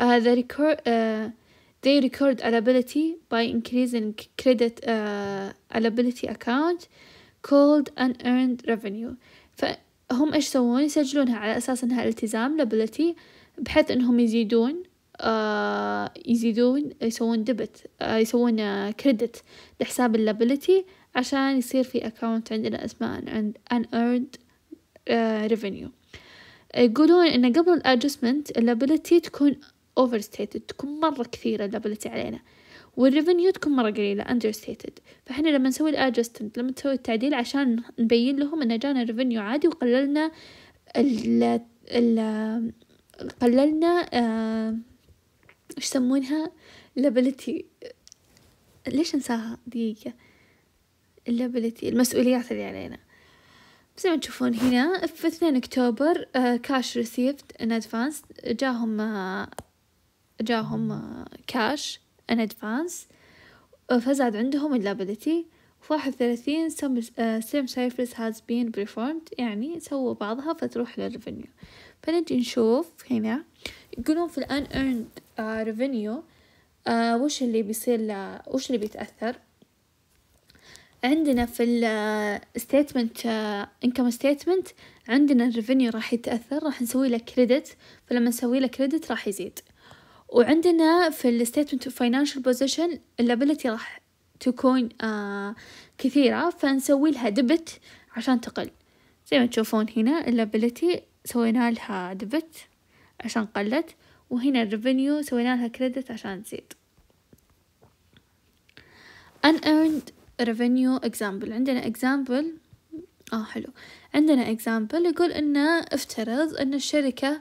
uh, the record, uh, they record liability by increasing credit uh, liability account called unearned revenue ف هم ايش يسوون يسجلونها على اساس انها التزام لابيلتي بحيث انهم يزيدون آه يزيدون يسوون دبت آه يسوون كريدت لحساب اللابيلتي عشان يصير في اكونت عندنا اسمه ان earned آه، revenue يقولون ان قبل الادجستمنت اللابيلتي تكون overstated تكون مرة كثيرة اللابيلتي علينا والريفينيو تكون مرة قليلة understated فإحنا لما نسوي الادجستمنت لما تسوي التعديل عشان نبين لهم إن جانا ريفينيو عادي وقللنا ال ال قللنا آه، ايش يسمونها لابلتي ليش انساها دقيقة اللابلتي المسؤوليات اللي علينا زي ما تشوفون هنا في اثنين اكتوبر كاش ريسيفد ان ادفانس جاهم آه، جاهم كاش آه، ان ادفانس فزاد عندهم اللابيلتي واحد وثلاثين سيم سيرفيس هاز بين بريفورمد يعني سووا بعضها فتروح للريفينيو فنجي نشوف هنا يقولون في الان ايرند ريفينيو uh, uh, وش اللي بيصير وش اللي بيتأثر عندنا في الستيتمنت انكم ستيتمنت عندنا الريفينيو راح يتأثر راح نسوي له كريدت فلما نسوي له كريدت راح يزيد وعندنا في الستيتمنت of فاينانشال بوزيشن اللابيلتي راح تكون آه كثيرة فنسوي لها دبت عشان تقل زي ما تشوفون هنا اللابيلتي سوينا لها دبت عشان قلت وهنا الريفينيو سوينا لها كريدت عشان تزيد unearned revenue example عندنا example اه حلو عندنا example يقول انه افترض ان الشركة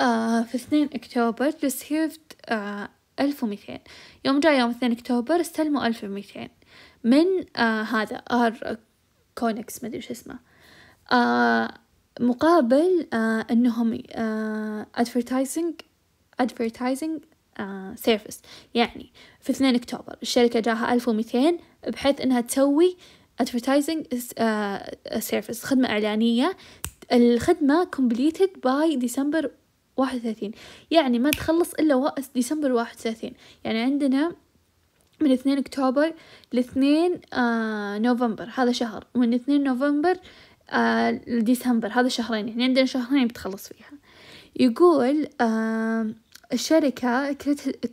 آه، في اثنين أكتوبر ريسيفت آه، ألف وميتين يوم جاء يوم اثنين أكتوبر استلموا ألف وميتين من آه، هذا آر كونكس مدري شو اسمه مقابل انهم أدفرتايزنج advertising advertising سيرفيس يعني في 2 اكتوبر الشركة جاها ألف ومئتين بحيث انها تسوي advertising سيرفيس خدمة اعلانية الخدمة completed by ديسمبر واحد وثلاثين يعني ما تخلص إلا ديسمبر واحد وثلاثين يعني عندنا من اثنين أكتوبر لاثنين آه نوفمبر هذا شهر ومن اثنين نوفمبر آه لديسمبر هذا شهرين يعني عندنا شهرين بتخلص فيها يقول آه الشركة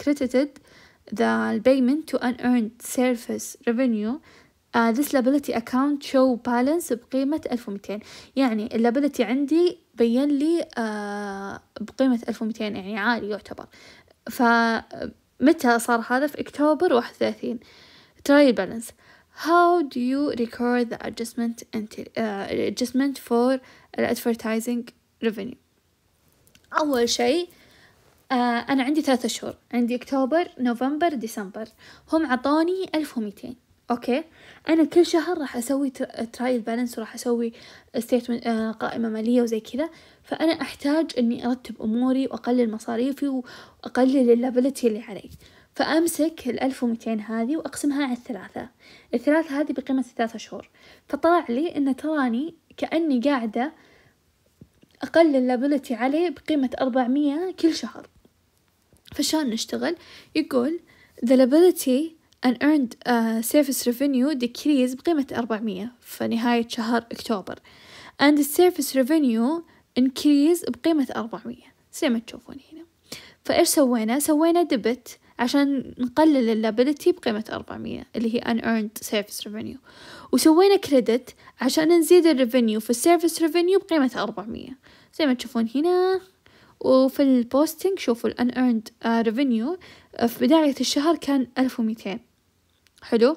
credited the payment to unearned service revenue Uh, this liability account show balance بقيمة ألف ومتين يعني liability عندي بين لي uh, بقيمة ألف ومتين يعني عالي يعتبر فمتى صار هذا في أكتوبر واحد وثلاثين try balance how do you record the adjustment until, uh, آه، adjustment for advertising revenue أول شيء آه أنا عندي ثلاثة شهور عندي أكتوبر نوفمبر ديسمبر هم عطوني ألف وميتين اوكي انا كل شهر راح اسوي ترايل بالانس وراح اسوي ستيتمنت آه، قائمه ماليه وزي كذا فانا احتاج اني ارتب اموري واقلل مصاريفي واقلل اللابلتي اللي علي فامسك الالف 1200 هذه واقسمها على الثلاثه الثلاثه هذه بقيمه ثلاثة شهور فطلع لي ان تراني كاني قاعده اقلل اللابلتي علي بقيمه أربعمية كل شهر فشان نشتغل يقول the liability unearned uh, service revenue decrease بقيمة أربعمية في نهاية شهر أكتوبر and the service revenue increase بقيمة أربعمية زي ما تشوفون هنا فإيش سوينا؟ سوينا ديبت عشان نقلل اللابيلتي بقيمة أربعمية اللي هي unearned service revenue وسوينا كريدت عشان نزيد الريفينيو في السيرفيس ريفينيو بقيمة أربعمية زي ما تشوفون هنا وفي البوستنج شوفوا الـ unearned آه، revenue آه، في بداية الشهر كان ألف وميتين حلو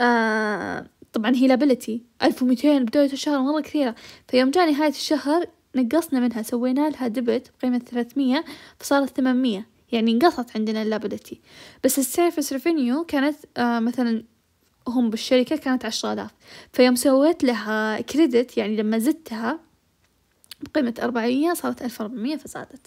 آه طبعا هي لابلتي ألف وميتين بداية الشهر مرة كثيرة فيوم جاء نهاية الشهر نقصنا منها سوينا لها دبت بقيمة ثلاثمية فصارت ثمانمية يعني انقصت عندنا اللابيلتي بس السيرفس ريفينيو كانت آه مثلا هم بالشركة كانت عشرة آلاف فيوم سويت لها كريدت يعني لما زدتها بقيمة أربعمية صارت ألف أربعمية فزادت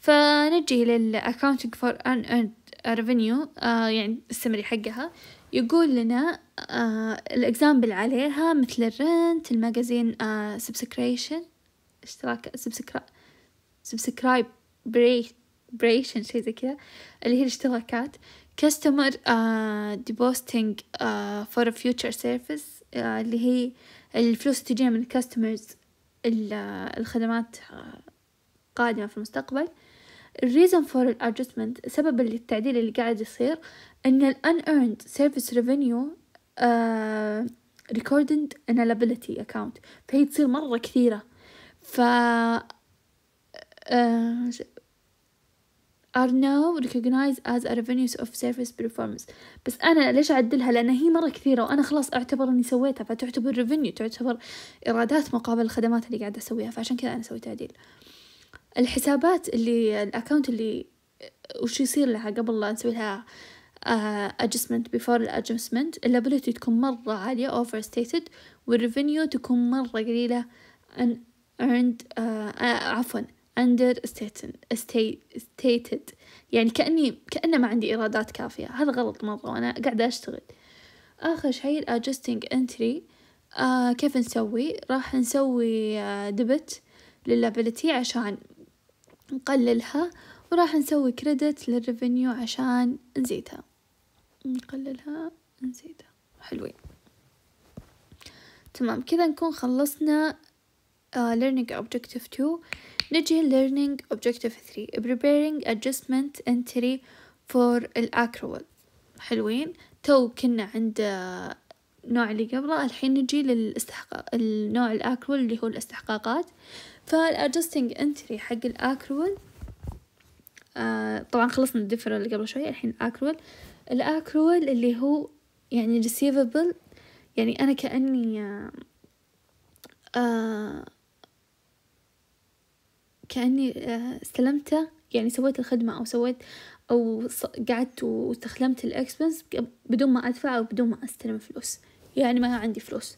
فنجي للأكاونتنج فور أن ريفينيو آه يعني السمري حقها يقول لنا آه الإكزامبل عليها مثل الرنت الماجازين آه سبسكريشن اشتراك سبسكرا سبسكرايب بريشن شيء زي كذا اللي هي الاشتراكات كاستمر ديبوستنج فور فيوتشر سيرفيس اللي هي الفلوس تجي من الكاستمرز الخدمات آه، قادمة في المستقبل الريزن فور الادجستمنت سبب التعديل اللي قاعد يصير ان الان earned سيرفيس ريفينيو uh, recorded an liability فهي تصير مرة كثيرة ف uh, are now recognized as a revenues of service performance بس أنا ليش أعدلها لأن هي مرة كثيرة وأنا خلاص أعتبر أني سويتها فتعتبر ريفينيو تعتبر إيرادات مقابل الخدمات اللي قاعدة أسويها فعشان كذا أنا سويت تعديل آه الحسابات اللي الاكونت اللي وش يصير لها قبل لا نسوي لها آه، adjustment before ال adjustment الابيلتي تكون مرة عالية ستيتد والريفينيو تكون مرة قليلة and earned uh, عفوا اندر ستيتد يعني كأني كأنه ما عندي إيرادات كافية هذا غلط مرة وأنا قاعدة أشتغل آخر شيء ال adjusting entry آه كيف نسوي راح نسوي آه ديبت للابيلتي عشان نقللها وراح نسوي كريدت للريفينيو عشان نزيدها نقللها نزيدها حلوين تمام كذا نكون خلصنا uh, learning objective 2 نجي learning objective 3 preparing adjustment entry for الاكروال حلوين تو كنا عند النوع آه، اللي قبله الحين نجي للاستحقاق النوع الاكروال اللي هو الاستحقاقات فالادجستنج انتري حق الاكرول آه طبعا خلصنا الديفرال اللي قبل شوي الحين الاكرول الاكرول اللي هو يعني ريسيفبل يعني انا كاني آه،, آه, كاني آه استلمته يعني سويت الخدمة أو سويت أو قعدت واستخدمت الإكسبنس بدون ما أدفع أو بدون ما أستلم فلوس يعني ما عندي فلوس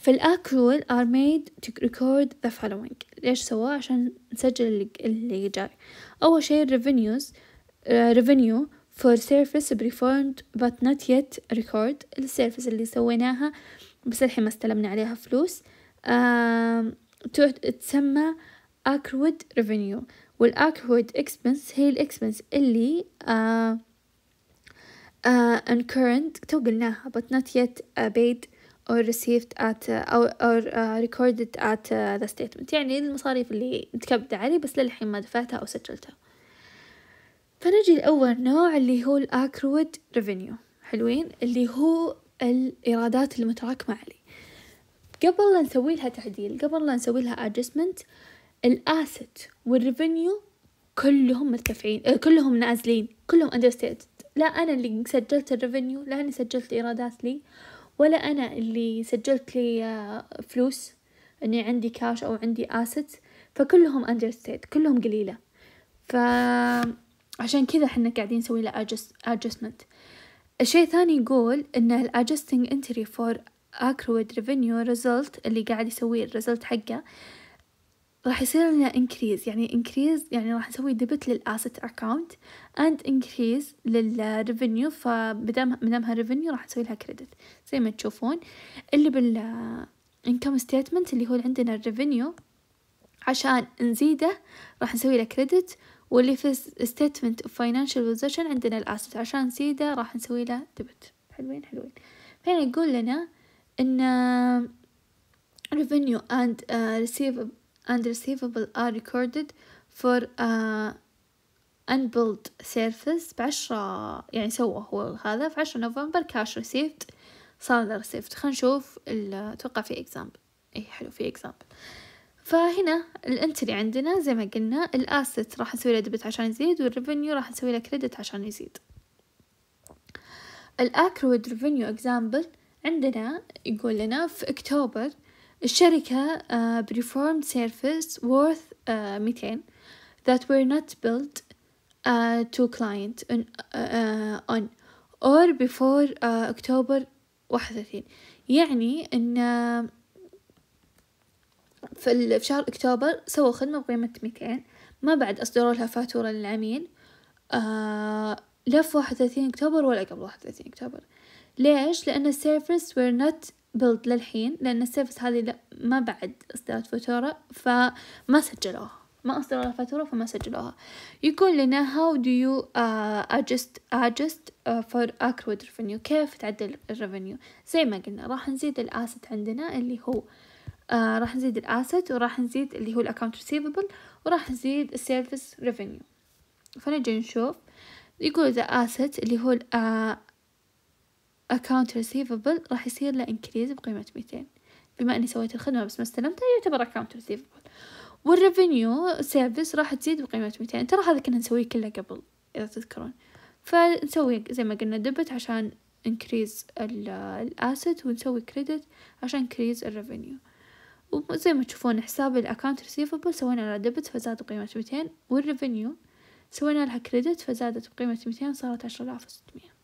فالأكل آر ميد تو ريكورد ذا following ليش سواه عشان نسجل اللي, جاي أول شيء الريفينيوز ريفينيو فور سيرفيس service بات نوت يت ريكورد السيرفيس اللي سويناها بس الحين ما استلمنا عليها فلوس uh, تسمى أكرود ريفينيو والأكرود إكسبنس هي الإكسبنس اللي آه آه incurred تو قلناها but not yet آه، paid or received at أو uh, or uh, recorded at uh, the statement يعني المصاريف اللي متكبدة علي بس للحين ما دفعتها أو سجلتها فنجي لأول نوع اللي هو الأكرود ريفينيو حلوين اللي هو الإيرادات المتراكمة علي قبل لا نسوي لها تعديل قبل لا نسوي لها adjustment الأسيت والريفينيو كلهم مرتفعين آه، كلهم نازلين كلهم understated لا أنا اللي سجلت الريفينيو لا أنا سجلت إيرادات لي ولا أنا اللي سجلت لي آه، فلوس أني عندي كاش أو عندي assets فكلهم understated كلهم قليلة فعشان كذا احنا قاعدين نسوي له adjustment الشيء الثاني يقول ان ال انتري فور أكرويد ريفينيو ريزلت اللي قاعد يسويه الريزلت حقه راح يصير لنا increase يعني increase يعني راح نسوي debit للأسيت account and increase للريفينيو فمدام مدامها revenue راح نسوي لها كريدت زي ما تشوفون اللي بال income statement اللي هو اللي عندنا الريفينيو عشان نزيده راح نسوي له credit واللي في statement of financial position عندنا الاسيت عشان نزيده راح نسوي له debit حلوين حلوين فهنا يقول لنا ان revenue and uh, and receivable are recorded for uh, unbilled service بعشرة يعني سوى هو هذا في عشرة نوفمبر كاش ريسيفد صار ذا ريسيفد خلينا نشوف اتوقع في اكزامبل اي حلو في اكزامبل فهنا الانتري عندنا زي ما قلنا الاسيت راح نسوي له ديبت عشان يزيد والريفينيو راح نسوي له كريدت عشان يزيد الاكرويد ريفينيو اكزامبل عندنا يقول لنا في اكتوبر الشركة آه، performed service worth آه، ميتين that were not uh, to client on, on or before أكتوبر واحد وثلاثين يعني إن في شهر أكتوبر سووا خدمة بقيمة ميتين ما بعد أصدروا لها فاتورة للعميل آه لا في واحد وثلاثين أكتوبر ولا قبل واحد وثلاثين أكتوبر ليش؟ لأن السيرفس were not بيلد للحين لأن السيرفس هذه ما بعد إصدرت فاتورة فما سجلوها ما أصدروا لها فاتورة فما سجلوها يقول لنا how do you uh, adjust, adjust uh, for accrued revenue كيف تعدل الريفينيو زي ما قلنا راح نزيد الأسد عندنا اللي هو آه راح نزيد الاسيت وراح نزيد اللي هو الاكونت ريسيفبل وراح نزيد السيرفيس ريفينيو فنجي نشوف يقول ذا اسيت اللي هو uh, account receivable راح يصير له increase بقيمة ميتين بما اني سويت الخدمة بس ما استلمتها يعتبر account receivable والريفينيو سيرفيس راح تزيد بقيمة ميتين ترى هذا كنا نسويه كله قبل إذا تذكرون فنسوي زي ما قلنا دبت عشان انكريز الاسيت ونسوي كريدت عشان انكريز الريفينيو وزي ما تشوفون حساب الاكونت ريسيفبل سوينا لها ديبت فزاد بقيمة ميتين والريفينيو سوينا لها كريدت فزادت بقيمة ميتين صارت عشرة آلاف وستمية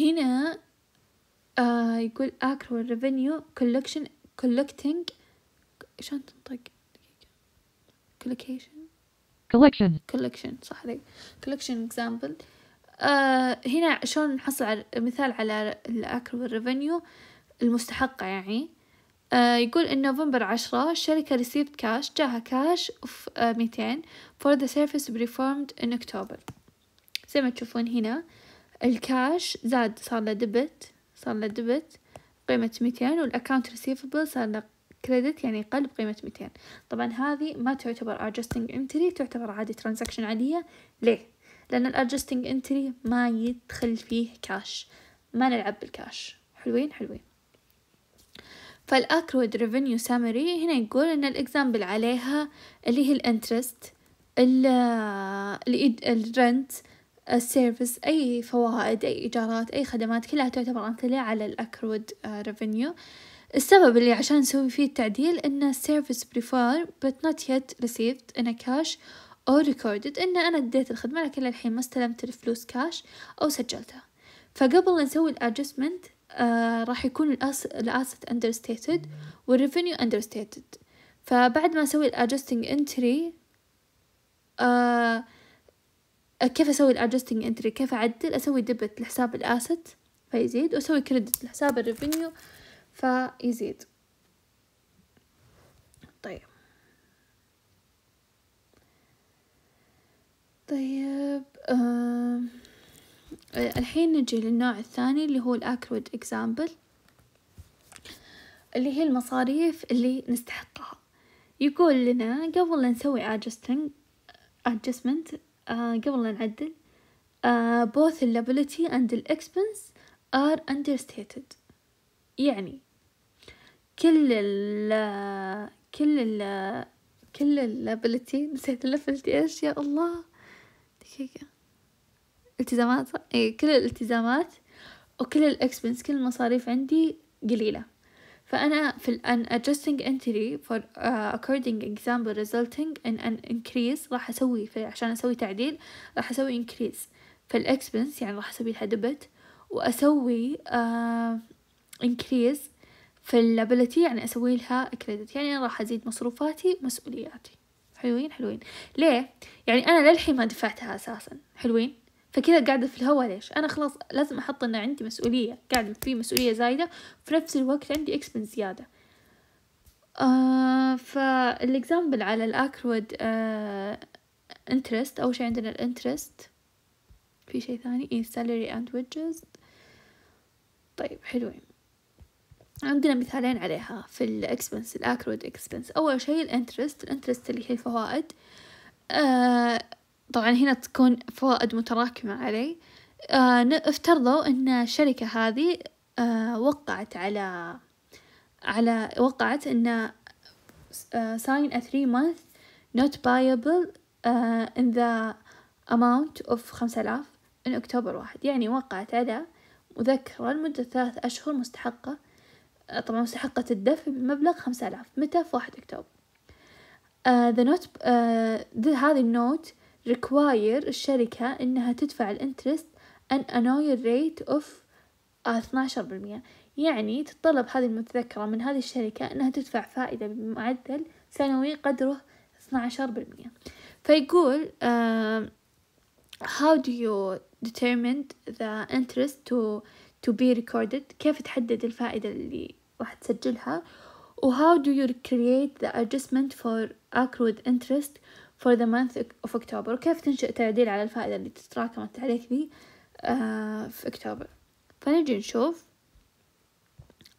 هنا آه يقول اكرو ريفينيو كولكشن كولكتينج شلون تنطق كولكيشن كولكشن كولكشن صح لي كولكشن اكزامبل هنا شلون نحصل على مثال على الاكرو ريفينيو المستحقه يعني آه، يقول ان نوفمبر عشرة الشركة ريسيفت كاش جاها كاش آه، ميتين for the service performed in اكتوبر زي ما تشوفون هنا الكاش زاد صار له دبت صار له دبت قيمة ميتين والأكاونت ريسيفبل صار له كريدت يعني قل بقيمة ميتين طبعا هذه ما تعتبر ادجستنج انتري تعتبر عادي ترانزاكشن عادية ليه؟ لأن الادجستنج انتري ما يدخل فيه كاش ما نلعب بالكاش حلوين حلوين فالأكرود ريفينيو سامري هنا يقول إن الإكزامبل عليها اللي هي الانترست الرنت السيرفيس أي فوائد أي إيجارات أي خدمات كلها تعتبر أمثلة على الأكرود ريفينيو آه، السبب اللي عشان نسوي فيه التعديل إن السيرفيس بريفار but not yet received in a cash أو ريكوردد إن أنا اديت الخدمة لكن للحين ما استلمت الفلوس كاش أو سجلتها فقبل نسوي الأجسمنت آه راح يكون الأس الاسيت أندرستيتد والريفينيو أندرستيتد فبعد ما اسوي الأجستنج انتري آه كيف أسوي الأدجستنج انتري كيف أعدل أسوي ديبت لحساب الاسيت فيزيد وأسوي كريدت لحساب الريفينيو فيزيد طيب طيب آه الحين نجي للنوع الثاني اللي هو الأكرود إكزامبل اللي هي المصاريف اللي نستحقها يقول لنا قبل لا نسوي adjusting adjustment آه قبل لا نعدل آه both liability and the expense are understated يعني كل ال كل ال كل liability نسيت اللابلتي ايش يا الله دقيقة التزامات إيه كل الالتزامات وكل الاكسبنس كل المصاريف عندي قليلة فأنا في الان adjusting entry for uh, according example resulting in an increase راح أسوي في عشان أسوي تعديل راح أسوي increase في expense يعني راح أسوي لها debit وأسوي uh, increase في liability يعني أسوي لها credit يعني أنا راح أزيد مصروفاتي ومسؤولياتي حلوين حلوين ليه؟ يعني أنا للحين ما دفعتها أساسا حلوين فكذا قاعدة في الهوا ليش أنا خلاص لازم أحط أن عندي مسؤولية قاعدة في مسؤولية زايدة في نفس الوقت عندي إكسبنس زيادة آه فالإكزامبل على الأكرود آه انترست أول شي عندنا الانترست في شي ثاني إيه salary and wages طيب حلوين عندنا مثالين عليها في الاكسبنس الاكرود اكسبنس اول شيء الانترست الانترست اللي هي الفوائد آه طبعا هنا تكون فوائد متراكمة علي آه، افترضوا ان الشركة هذي آه، وقعت على على وقعت ان آه، sign a three month not payable in the amount of خمسة آلاف ان أكتوبر واحد يعني وقعت على مذكرة لمدة ثلاث أشهر مستحقة طبعا مستحقة الدفع بمبلغ خمسة آلاف متى في واحد أكتوبر uh, the note uh, هذه النوت ريكواير الشركة إنها تدفع الانترست أن an annual أوف اثنا عشر بالمية يعني تتطلب هذه المتذكرة من هذه الشركة إنها تدفع فائدة بمعدل سنوي قدره اثنا عشر بالمية فيقول uh, how do you determine the interest to to be recorded كيف تحدد الفائدة اللي راح تسجلها و how do you create the adjustment for accrued interest for the month of October وكيف تنشئ تعديل على الفائدة اللي تتراكمت عليك ذي آه، في أكتوبر فنجي نشوف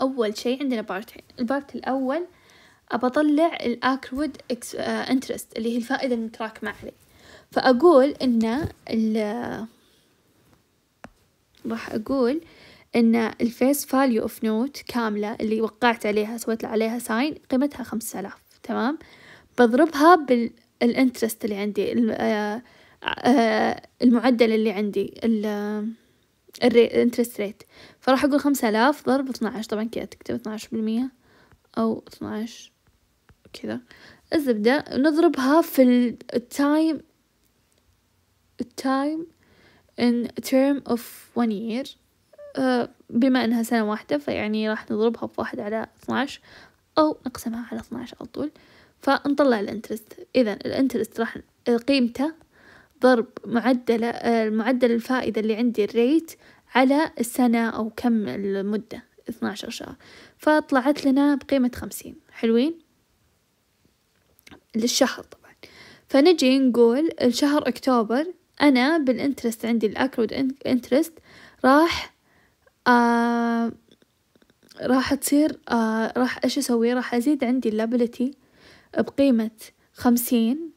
أول شيء عندنا بارتين البارت الأول أطلع الأكرود انترست آه، اللي هي الفائدة المتراكمة علي فأقول إن ال راح أقول إن الفيس فاليو أوف نوت كاملة اللي وقعت عليها سويت عليها ساين قيمتها خمسة آلاف تمام بضربها بال الانترست اللي عندي آه، آه، المعدل اللي عندي الانترست ريت فراح أقول خمسة آلاف ضرب اثناعش طبعا كذا تكتب اثناعش بالمية أو اثناعش كذا الزبدة نضربها في التايم التايم in term of one year آه، بما انها سنة واحدة فيعني راح نضربها بواحد على اثناعش او نقسمها على اثناعش على طول فنطلع الانترست إذا الانترست راح قيمته ضرب معدل معدل الفائدة اللي عندي الريت على السنة أو كم المدة 12 شهر فطلعت لنا بقيمة خمسين حلوين للشهر طبعا فنجي نقول الشهر أكتوبر أنا بالانترست عندي الأكرود انترست راح آه راح تصير آه راح ايش اسوي راح ازيد عندي اللابيلتي بقيمة خمسين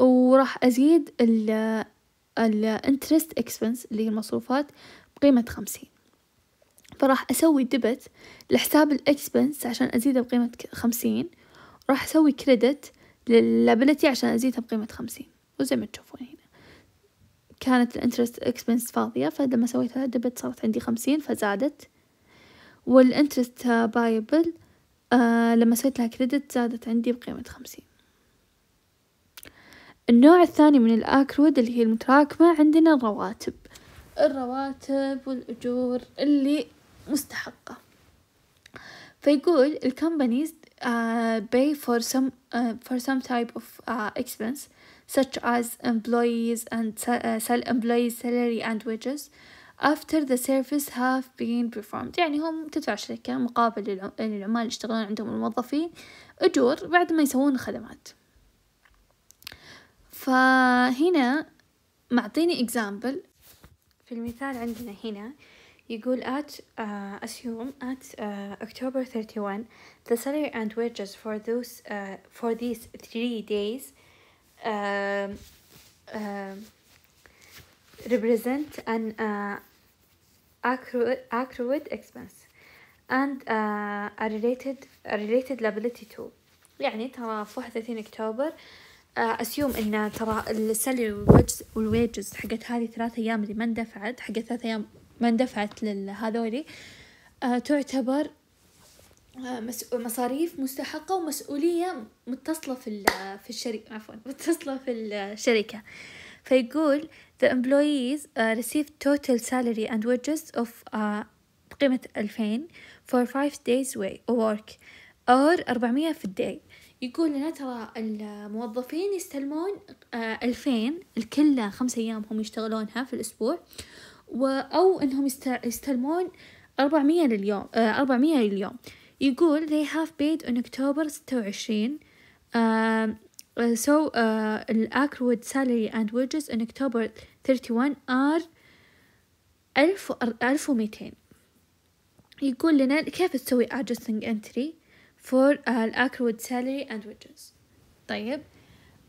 وراح أزيد ال الانترست اكسبنس اللي هي المصروفات بقيمة خمسين فراح أسوي ديبت لحساب الاكسبنس عشان أزيده بقيمة خمسين راح أسوي كريدت للابلتي عشان أزيدها بقيمة خمسين وزي ما تشوفون هنا كانت الانترست اكسبنس فاضية فلما سويتها ديبت صارت عندي خمسين فزادت والانترست بايبل آه لما سويت لها كريدت زادت عندي بقيمة خمسين النوع الثاني من الأكرود اللي هي المتراكمة عندنا الرواتب الرواتب والأجور اللي مستحقة فيقول الكمبانيز آه، uh, pay for some uh, for some type of uh, expense such as employees and uh, employees salary and wages uh, after the service have been performed يعني هم تدفع الشركة مقابل للعمال اللي يشتغلون عندهم الموظفين أجور بعد ما يسوون خدمات فهنا معطيني example في المثال عندنا هنا يقول at uh, assume at uh, October 31 the salary and wages for those uh, for these three days uh, uh, represent an uh, accrued expense and uh, a related a related liability to يعني ترى في واحد وثلاثين أكتوبر أسيوم uh, إن ترى السالري والوجز والويجز حقت هذه ثلاثة أيام اللي ما اندفعت حقت ثلاث أيام ما اندفعت لهذولي uh, تعتبر uh, مصاريف مستحقة ومسؤولية متصلة في في الشركة عفوا متصلة في الشركة فيقول The employees uh, received total salary and wages of uh, بقيمة ألفين for five days work or أربعمية في الداي يقول لنا ترى الموظفين يستلمون آه، ألفين الكل خمس أيام هم يشتغلونها في الأسبوع و أو إنهم يستلمون أربعمية لليوم آه، أربعمية لليوم يقول they have paid in October ستة وعشرين Uh, so uh, الأكرويد salary and wages in October 31 are 1200 er, يقول لنا كيف تسوي adjusting entry for uh, الأكرويد salary and wages طيب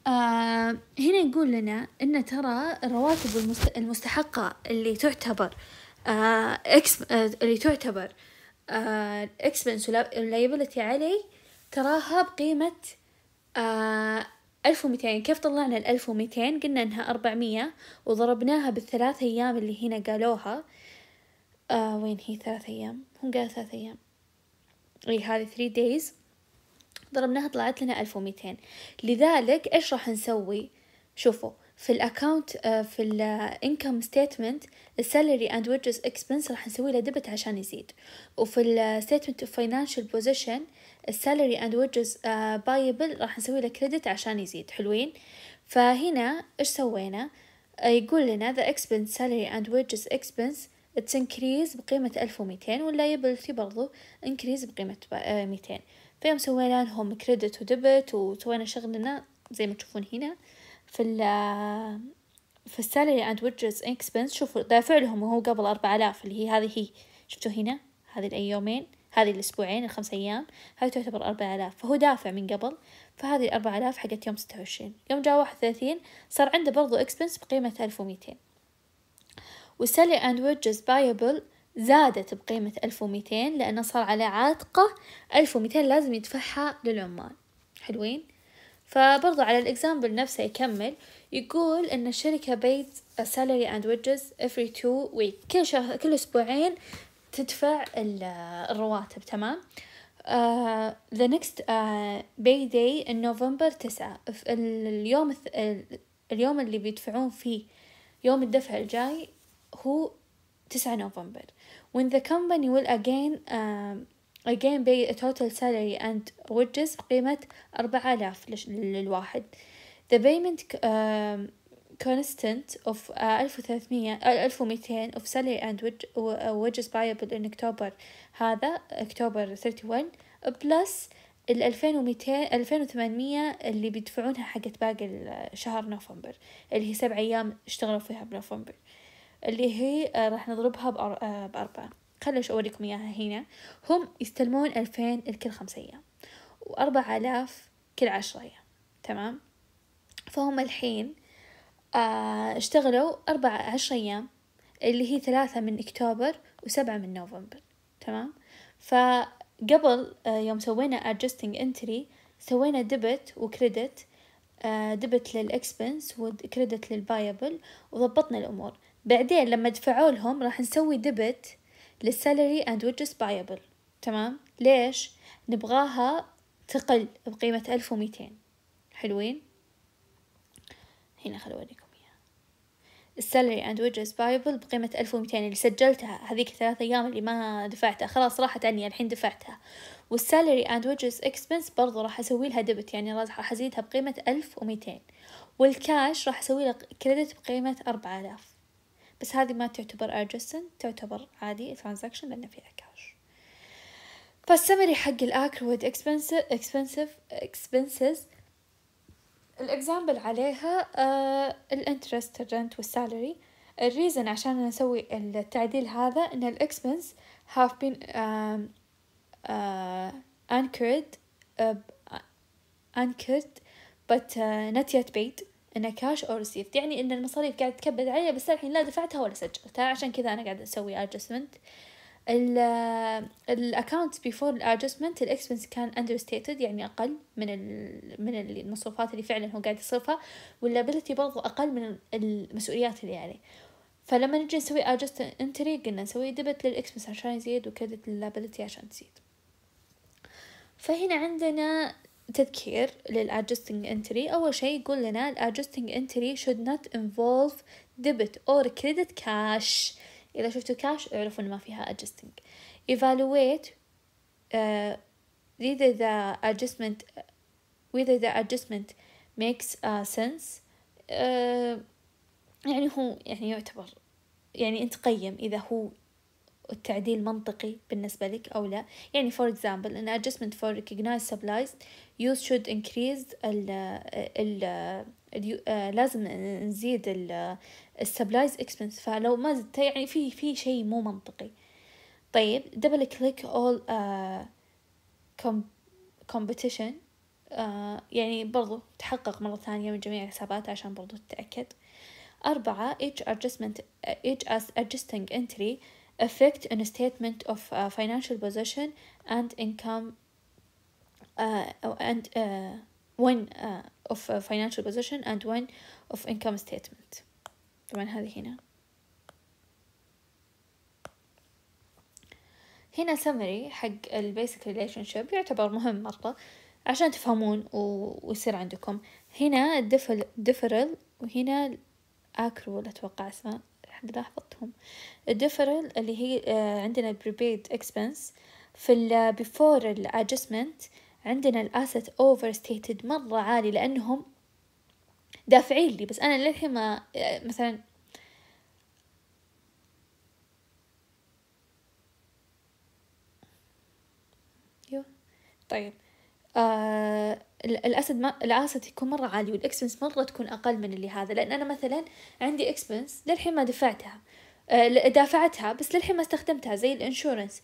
آه هنا يقول لنا ان ترى الرواتب المست... المستحقة اللي تعتبر اكس uh, آه اللي تعتبر اكسبنس آه liability علي تراها بقيمة آه ألف وميتين كيف طلعنا الألف وميتين قلنا إنها أربعمية وضربناها بالثلاث أيام اللي هنا قالوها آه وين هي ثلاث أيام هم قالوا ثلاث أيام أي هذه ثري دايز ضربناها طلعت لنا ألف وميتين لذلك إيش راح نسوي شوفوا في الاكونت آه، في الانكم آه، ستيتمنت السالري اند ويجز اكسبنس راح نسوي له ديبت عشان يزيد وفي الستيتمنت اوف فاينانشال بوزيشن السالري اند ويدجز بايبل راح نسوي له كريدت عشان يزيد حلوين فهنا ايش سوينا آه، يقول لنا ذا اكسبنس سالري اند ويجز اكسبنس اتس انكريز بقيمة ألف وميتين واللايبلتي برضو انكريز بقيمة آه، ميتين فيوم سوينا لهم كريدت وديبت وسوينا شغلنا زي ما تشوفون هنا في ال آه، في السالري اند ويدجز اكسبنس شوفوا دافع لهم وهو قبل أربعة آلاف اللي هي هذه هي شفتوا هنا هذه الأيامين هذه الأسبوعين الخمس أيام هاي تعتبر أربعة آلاف فهو دافع من قبل فهذه الأربعة آلاف حقت يوم ستة وعشرين يوم جاء واحد وثلاثين صار عنده برضو إكسبنس بقيمة ألف وميتين وسالي أند ويدجز بايبل زادت بقيمة ألف وميتين لأنه صار على عاتقه ألف وميتين لازم يدفعها للعمال حلوين فبرضو على الإكزامبل نفسه يكمل يقول إن الشركة بيت سالري أند wages إفري تو ويك كل شهر كل أسبوعين تدفع الرواتب تمام uh, the next uh, payday in November تسعة اليوم اليوم اللي بيدفعون فيه يوم الدفع الجاي هو تسعة نوفمبر when the company will again uh, again pay a total salary and wages بقيمة أربعة آلاف للواحد the payment uh, constant of uh, 1300 1200 of salary and wages uh, payable in October هذا October 31 plus ال 2200 2800 اللي بيدفعونها حقت باقي شهر نوفمبر اللي هي سبع أيام اشتغلوا فيها بنوفمبر اللي هي آه، راح نضربها آه، بأربعة خليش أوريكم إياها هنا هم يستلمون 2000 لكل خمس أيام و4000 كل عشرة أيام تمام فهم الحين آه، اشتغلوا أربع عشر أيام اللي هي ثلاثة من أكتوبر وسبعة من نوفمبر تمام فقبل آه، يوم سوينا adjusting entry سوينا ديبت وكريدت ديبت للإكسبنس وكريدت للبايبل وضبطنا الأمور بعدين لما دفعوا لهم راح نسوي ديبت للسالري اند ويجز بايبل تمام ليش نبغاها تقل بقيمة ألف وميتين حلوين هنا خلوا أوريكم السالري اند ويجز بايبل بقيمة ألف ومتين اللي سجلتها هذيك الثلاث أيام اللي ما دفعتها خلاص راحت عني الحين دفعتها والسالري اند ويجز اكسبنس برضو راح أسوي لها ديبت يعني راح أزيدها بقيمة ألف ومتين والكاش راح أسوي لها كريدت بقيمة أربعة آلاف بس هذه ما تعتبر أرجسن تعتبر عادي ترانزاكشن لأن فيها كاش فالسمري حق الاكروود اكسبنسيف اكسبنسيف اكسبنسز الإكزامبل عليها آه، الانترست الرنت والسالري الريزن عشان نسوي التعديل هذا إن الإكسبنس have been انكرد انكرد آه، anchored uh, آه، يت but ان not yet paid كاش اور received يعني إن المصاريف قاعدة تكبد علي بس الحين لا دفعتها ولا سجلتها عشان كذا أنا قاعدة أسوي adjustment ال الاكونت بيفور الادجستمنت الاكسبنس كان understated يعني اقل من ال من المصروفات اللي فعلا هو قاعد يصرفها واللابيلتي برضو اقل من المسؤوليات اللي عليه فلما نجي نسوي ادجست انتري قلنا نسوي ديبت للاكسبنس عشان يزيد وكريدت للابيلتي عشان تزيد فهنا عندنا تذكير للادجستنج انتري اول شيء يقول لنا الادجستنج انتري should not involve debit or credit cash إذا شفتوا كاش اعرفوا إن ما فيها adjusting evaluate uh, the adjustment whether the adjustment makes a sense uh, يعني هو يعني يعتبر يعني أنت قيم إذا هو والتعديل منطقي بالنسبة لك أو لا يعني for example an adjustment for recognized supplies use should increase ال ال آه، لازم نزيد supplies expense فلو ما زدت يعني في في شيء مو منطقي طيب دبل كليك اول كومبيتيشن يعني برضو تحقق مرة ثانية من جميع الحسابات عشان برضو تتأكد أربعة each adjustment each as adjusting entry effect on statement of uh, financial position and income uh, and uh, when uh, of financial position and when of income statement طبعا هذه هنا هنا summary حق ال basic relationship يعتبر مهم مرة عشان تفهمون ويصير عندكم هنا differ differ وهنا accrual اتوقع اسمه ذا حفظتهم الديفرل اللي هي آه، عندنا prepaid expense في ال آه، before ال adjustment عندنا الاسيت اوفر ستيتد مرة عالي لأنهم دافعين لي بس أنا للحين ما آه، مثلا طيب آه الاسد ما الاسد يكون مره عالي والاكسبنس مره تكون اقل من اللي هذا لان انا مثلا عندي اكسبنس للحين ما دفعتها آه، دافعتها بس للحين ما استخدمتها زي الانشورنس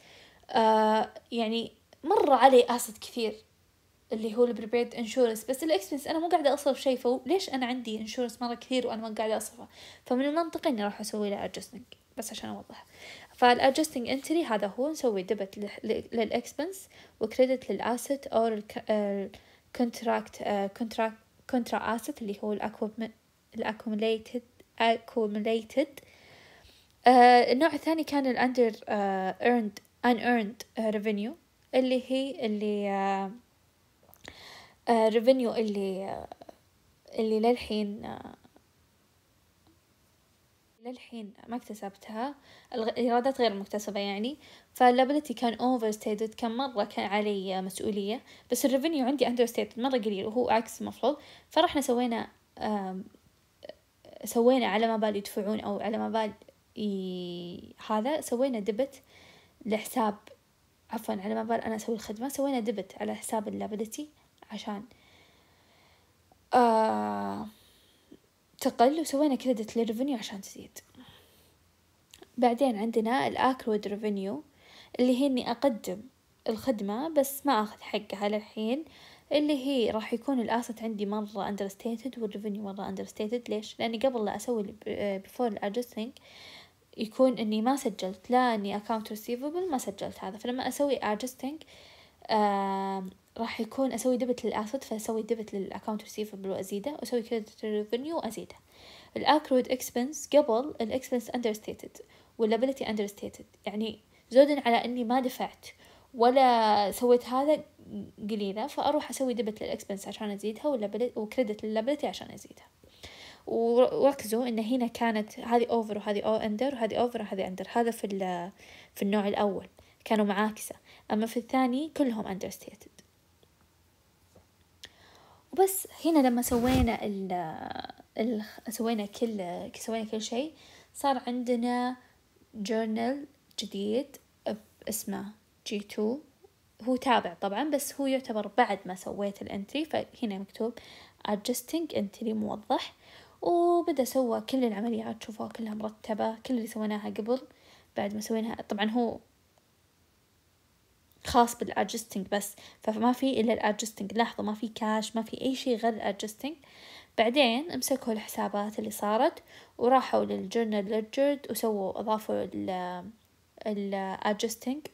آه، يعني مره علي اسد كثير اللي هو البريبيد انشورنس بس الاكسبنس انا مو قاعده اصرف شيء فليش انا عندي انشورنس مره كثير وانا ما قاعده اصرفه فمن المنطقي اني راح اسوي له ادجستنج بس عشان اوضح فالادجستنج انتري هذا هو نسوي ديبت للاكسبنس وكريدت للاسيت او كونتراكت كونترا اسيت اللي هو الاكوميليتد اكوميليتد uh, النوع الثاني كان الاندر ايرند ان ايرند ريفينيو اللي هي اللي ريفينيو uh, uh, اللي اللي للحين للحين ما اكتسبتها الإيرادات غير مكتسبة يعني فالابيلتي كان اوفر ستيتد كان مرة كان علي مسؤولية بس الريفينيو عندي اندر ستيتد مرة قليل وهو عكس المفروض فرحنا سوينا سوينا على ما بال يدفعون أو على ما بال ي... هذا سوينا دبت لحساب عفوا على ما بال أنا أسوي الخدمة سوينا دبت على حساب اللابلتي عشان آه تقل وسوينا كريدت للريفينيو عشان تزيد بعدين عندنا الأكرود ريفينيو اللي هي إني أقدم الخدمة بس ما أخذ حقها للحين اللي هي راح يكون الأسد عندي مرة understated والريفينيو مرة understated ليش؟ لأني قبل لا أسوي بفور آه، adjusting يكون إني ما سجلت لا إني account receivable ما سجلت هذا فلما أسوي adjusting راح يكون اسوي ديبت للاسد فاسوي ديبت للاكونت ريسيفبل وازيده واسوي كريدت ريفينيو وازيده الاكرود اكسبنس قبل الاكسبنس اندر ستيتد واللابيلتي اندر ستيتد يعني زودا على اني ما دفعت ولا سويت هذا قليلة فأروح أسوي دبت للإكسبنس عشان أزيدها وكريدت للابيلتي عشان أزيدها وركزوا إن هنا كانت هذه أوفر وهذه أو أندر وهذه أوفر وهذه أندر هذا في في النوع الأول كانوا معاكسة أما في الثاني كلهم أندر ستيتد وبس هنا لما سوينا ال ال سوينا كل سوينا كل شيء صار عندنا جورنال جديد اسمه جي 2 هو تابع طبعا بس هو يعتبر بعد ما سويت الانتري فهنا مكتوب adjusting انتري موضح وبدأ سوى كل العمليات تشوفوها كلها مرتبة كل اللي سويناها قبل بعد ما سويناها طبعا هو خاص بالادجستنج بس فما في الا الادجستنج لحظه ما في كاش ما في اي شيء غير الادجستنج بعدين امسكوا الحسابات اللي صارت وراحوا للجورنال ليدجرد وسووا اضافوا ال الادجستنج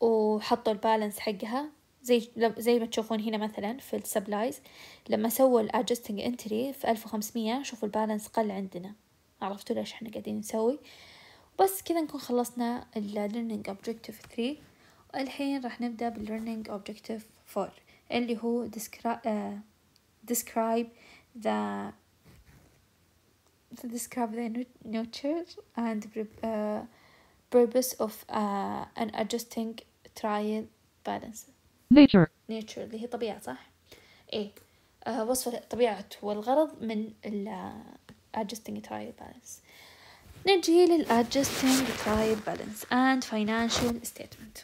وحطوا البالانس حقها زي زي ما تشوفون هنا مثلا في السبلايز لما سووا الادجستنج انتري في ألف وخمسمية شوفوا البالانس قل عندنا عرفتوا ليش احنا قاعدين نسوي بس كذا نكون خلصنا الليرنينج اوبجكتيف 3 الحين راح نبدأ بال learning objective four اللي هو describe, uh, describe the describe the nature and uh, purpose of uh, an adjusting trial balance nature nature اللي هي طبيعة صح؟ ايه آه وصف طبيعة والغرض من ال adjusting trial balance نجي لل تايب بالانس اند فاينانشال ستيتمنت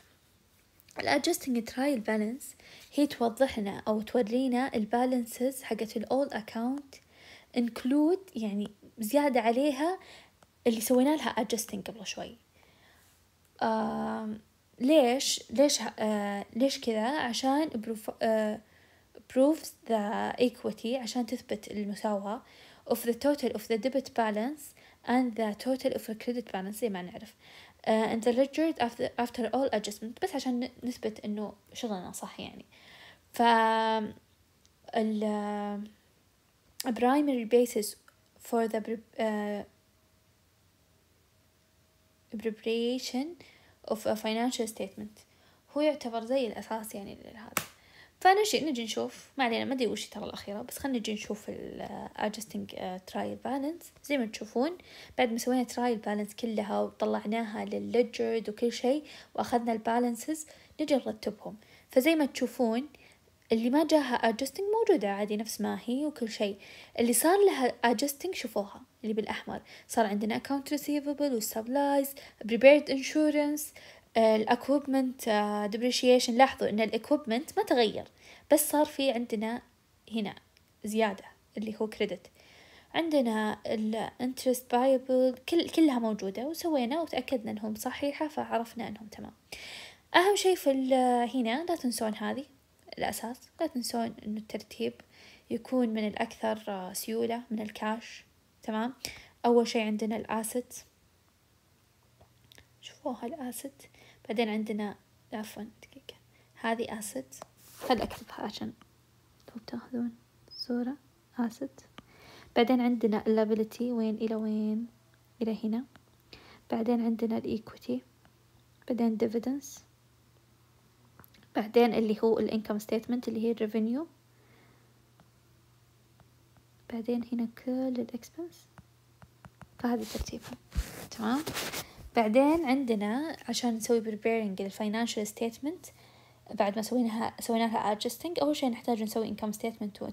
الادجستنج ترايل بالانس هي توضح لنا أو تورينا البالانسز حقت الأول أكاونت انكلود يعني زيادة عليها اللي سوينا لها adjusting قبل شوي ليش ليش آه ليش كذا عشان بروف آه proves the equity عشان تثبت المساواة of the total of the debit balance and the total of the credit balance زي ما نعرف and the regret after, after all adjustment بس عشان نثبت انه شغلنا صح يعني ف ال primary basis for the uh, preparation of a financial statement هو يعتبر زي الأساس يعني لهذا فانا شيء نجي نشوف ما علينا ما ادري وش ترى الاخيره بس خلينا نجي نشوف الادجستنج ترايل بالانس زي ما تشوفون بعد ما سوينا ترايل بالانس كلها وطلعناها للليدجرد وكل شيء واخذنا البالانسز نجي نرتبهم فزي ما تشوفون اللي ما جاها ادجستنج موجودة عادي نفس ما هي وكل شيء اللي صار لها ادجستنج شوفوها اللي بالأحمر صار عندنا اكونت ريسيفبل وسبلايز بريبيرد انشورنس آه، الاكوبمنت آه، ديبريشيشن لاحظوا ان الاكوبمنت ما تغير بس صار في عندنا هنا زيادة اللي هو كريدت عندنا الانترست بايبل كل كلها موجودة وسوينا وتأكدنا انهم صحيحة فعرفنا انهم تمام اهم شيء في آه، هنا لا تنسون هذه الاساس لا تنسون انه الترتيب يكون من الاكثر سيولة من الكاش تمام اول شيء عندنا الاسيت شوفوها الاسيت بعدين عندنا عفوا دقيقة هذه أسد خل أكتبها عشان لو تاخذون صورة أسد بعدين عندنا liability وين إلى وين إلى هنا بعدين عندنا الإيكوتي بعدين ديفيدنس بعدين اللي هو الانكم ستيتمنت اللي هي الريفينيو بعدين هنا كل الاكسبنس فهذا ترتيبها تمام بعدين عندنا عشان نسوي preparing للفاينانشال ستيتمنت بعد ما سويناها سوينا لها adjusting أول شيء نحتاج نسوي income statement و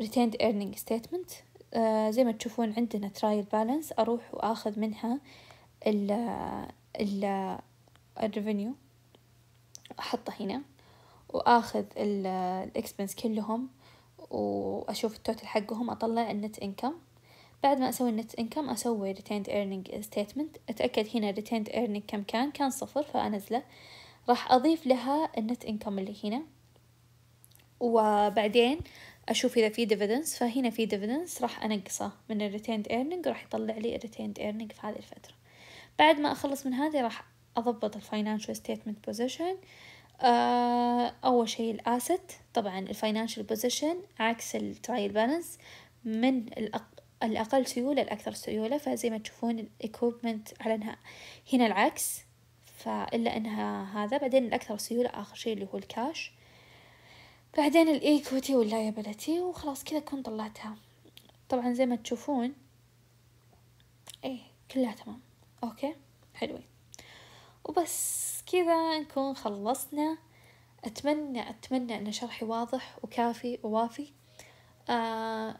retained earning statement آه زي ما تشوفون عندنا trial balance أروح وآخذ منها ال ال الريفينيو أحطه هنا وآخذ الإكسبنس كلهم وأشوف التوتل حقهم أطلع النت إنكم بعد ما أسوي النت إنكم أسوي ريتيند إيرنينج ستيتمنت أتأكد هنا ريتيند إيرنينج كم كان كان صفر فأنزله راح أضيف لها النت إنكم اللي هنا وبعدين أشوف إذا في ديفيدنس فهنا في ديفيدنس راح أنقصه من الريتيند إيرنينج راح يطلع لي الريتيند إيرنينج في هذه الفترة بعد ما أخلص من هذه راح أضبط الفاينانشال ستيتمنت بوزيشن أول شيء الأسيت طبعا الفاينانشال بوزيشن عكس الترايل بالانس من الأق... الأقل سيولة الأكثر سيولة فزي ما تشوفون الإكوبمنت على أنها هنا العكس فإلا أنها هذا بعدين الأكثر سيولة آخر شيء اللي هو الكاش بعدين الإيكوتي واللايبلتي وخلاص كذا كنت طلعتها طبعا زي ما تشوفون إيه كلها تمام أوكي حلوين وبس كذا نكون خلصنا أتمنى أتمنى أن شرحي واضح وكافي ووافي آه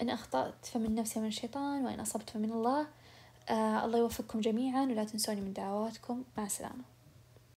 إن أخطأت فمن نفسي من الشيطان وإن أصبت فمن الله آه الله يوفقكم جميعا ولا تنسوني من دعواتكم مع السلامة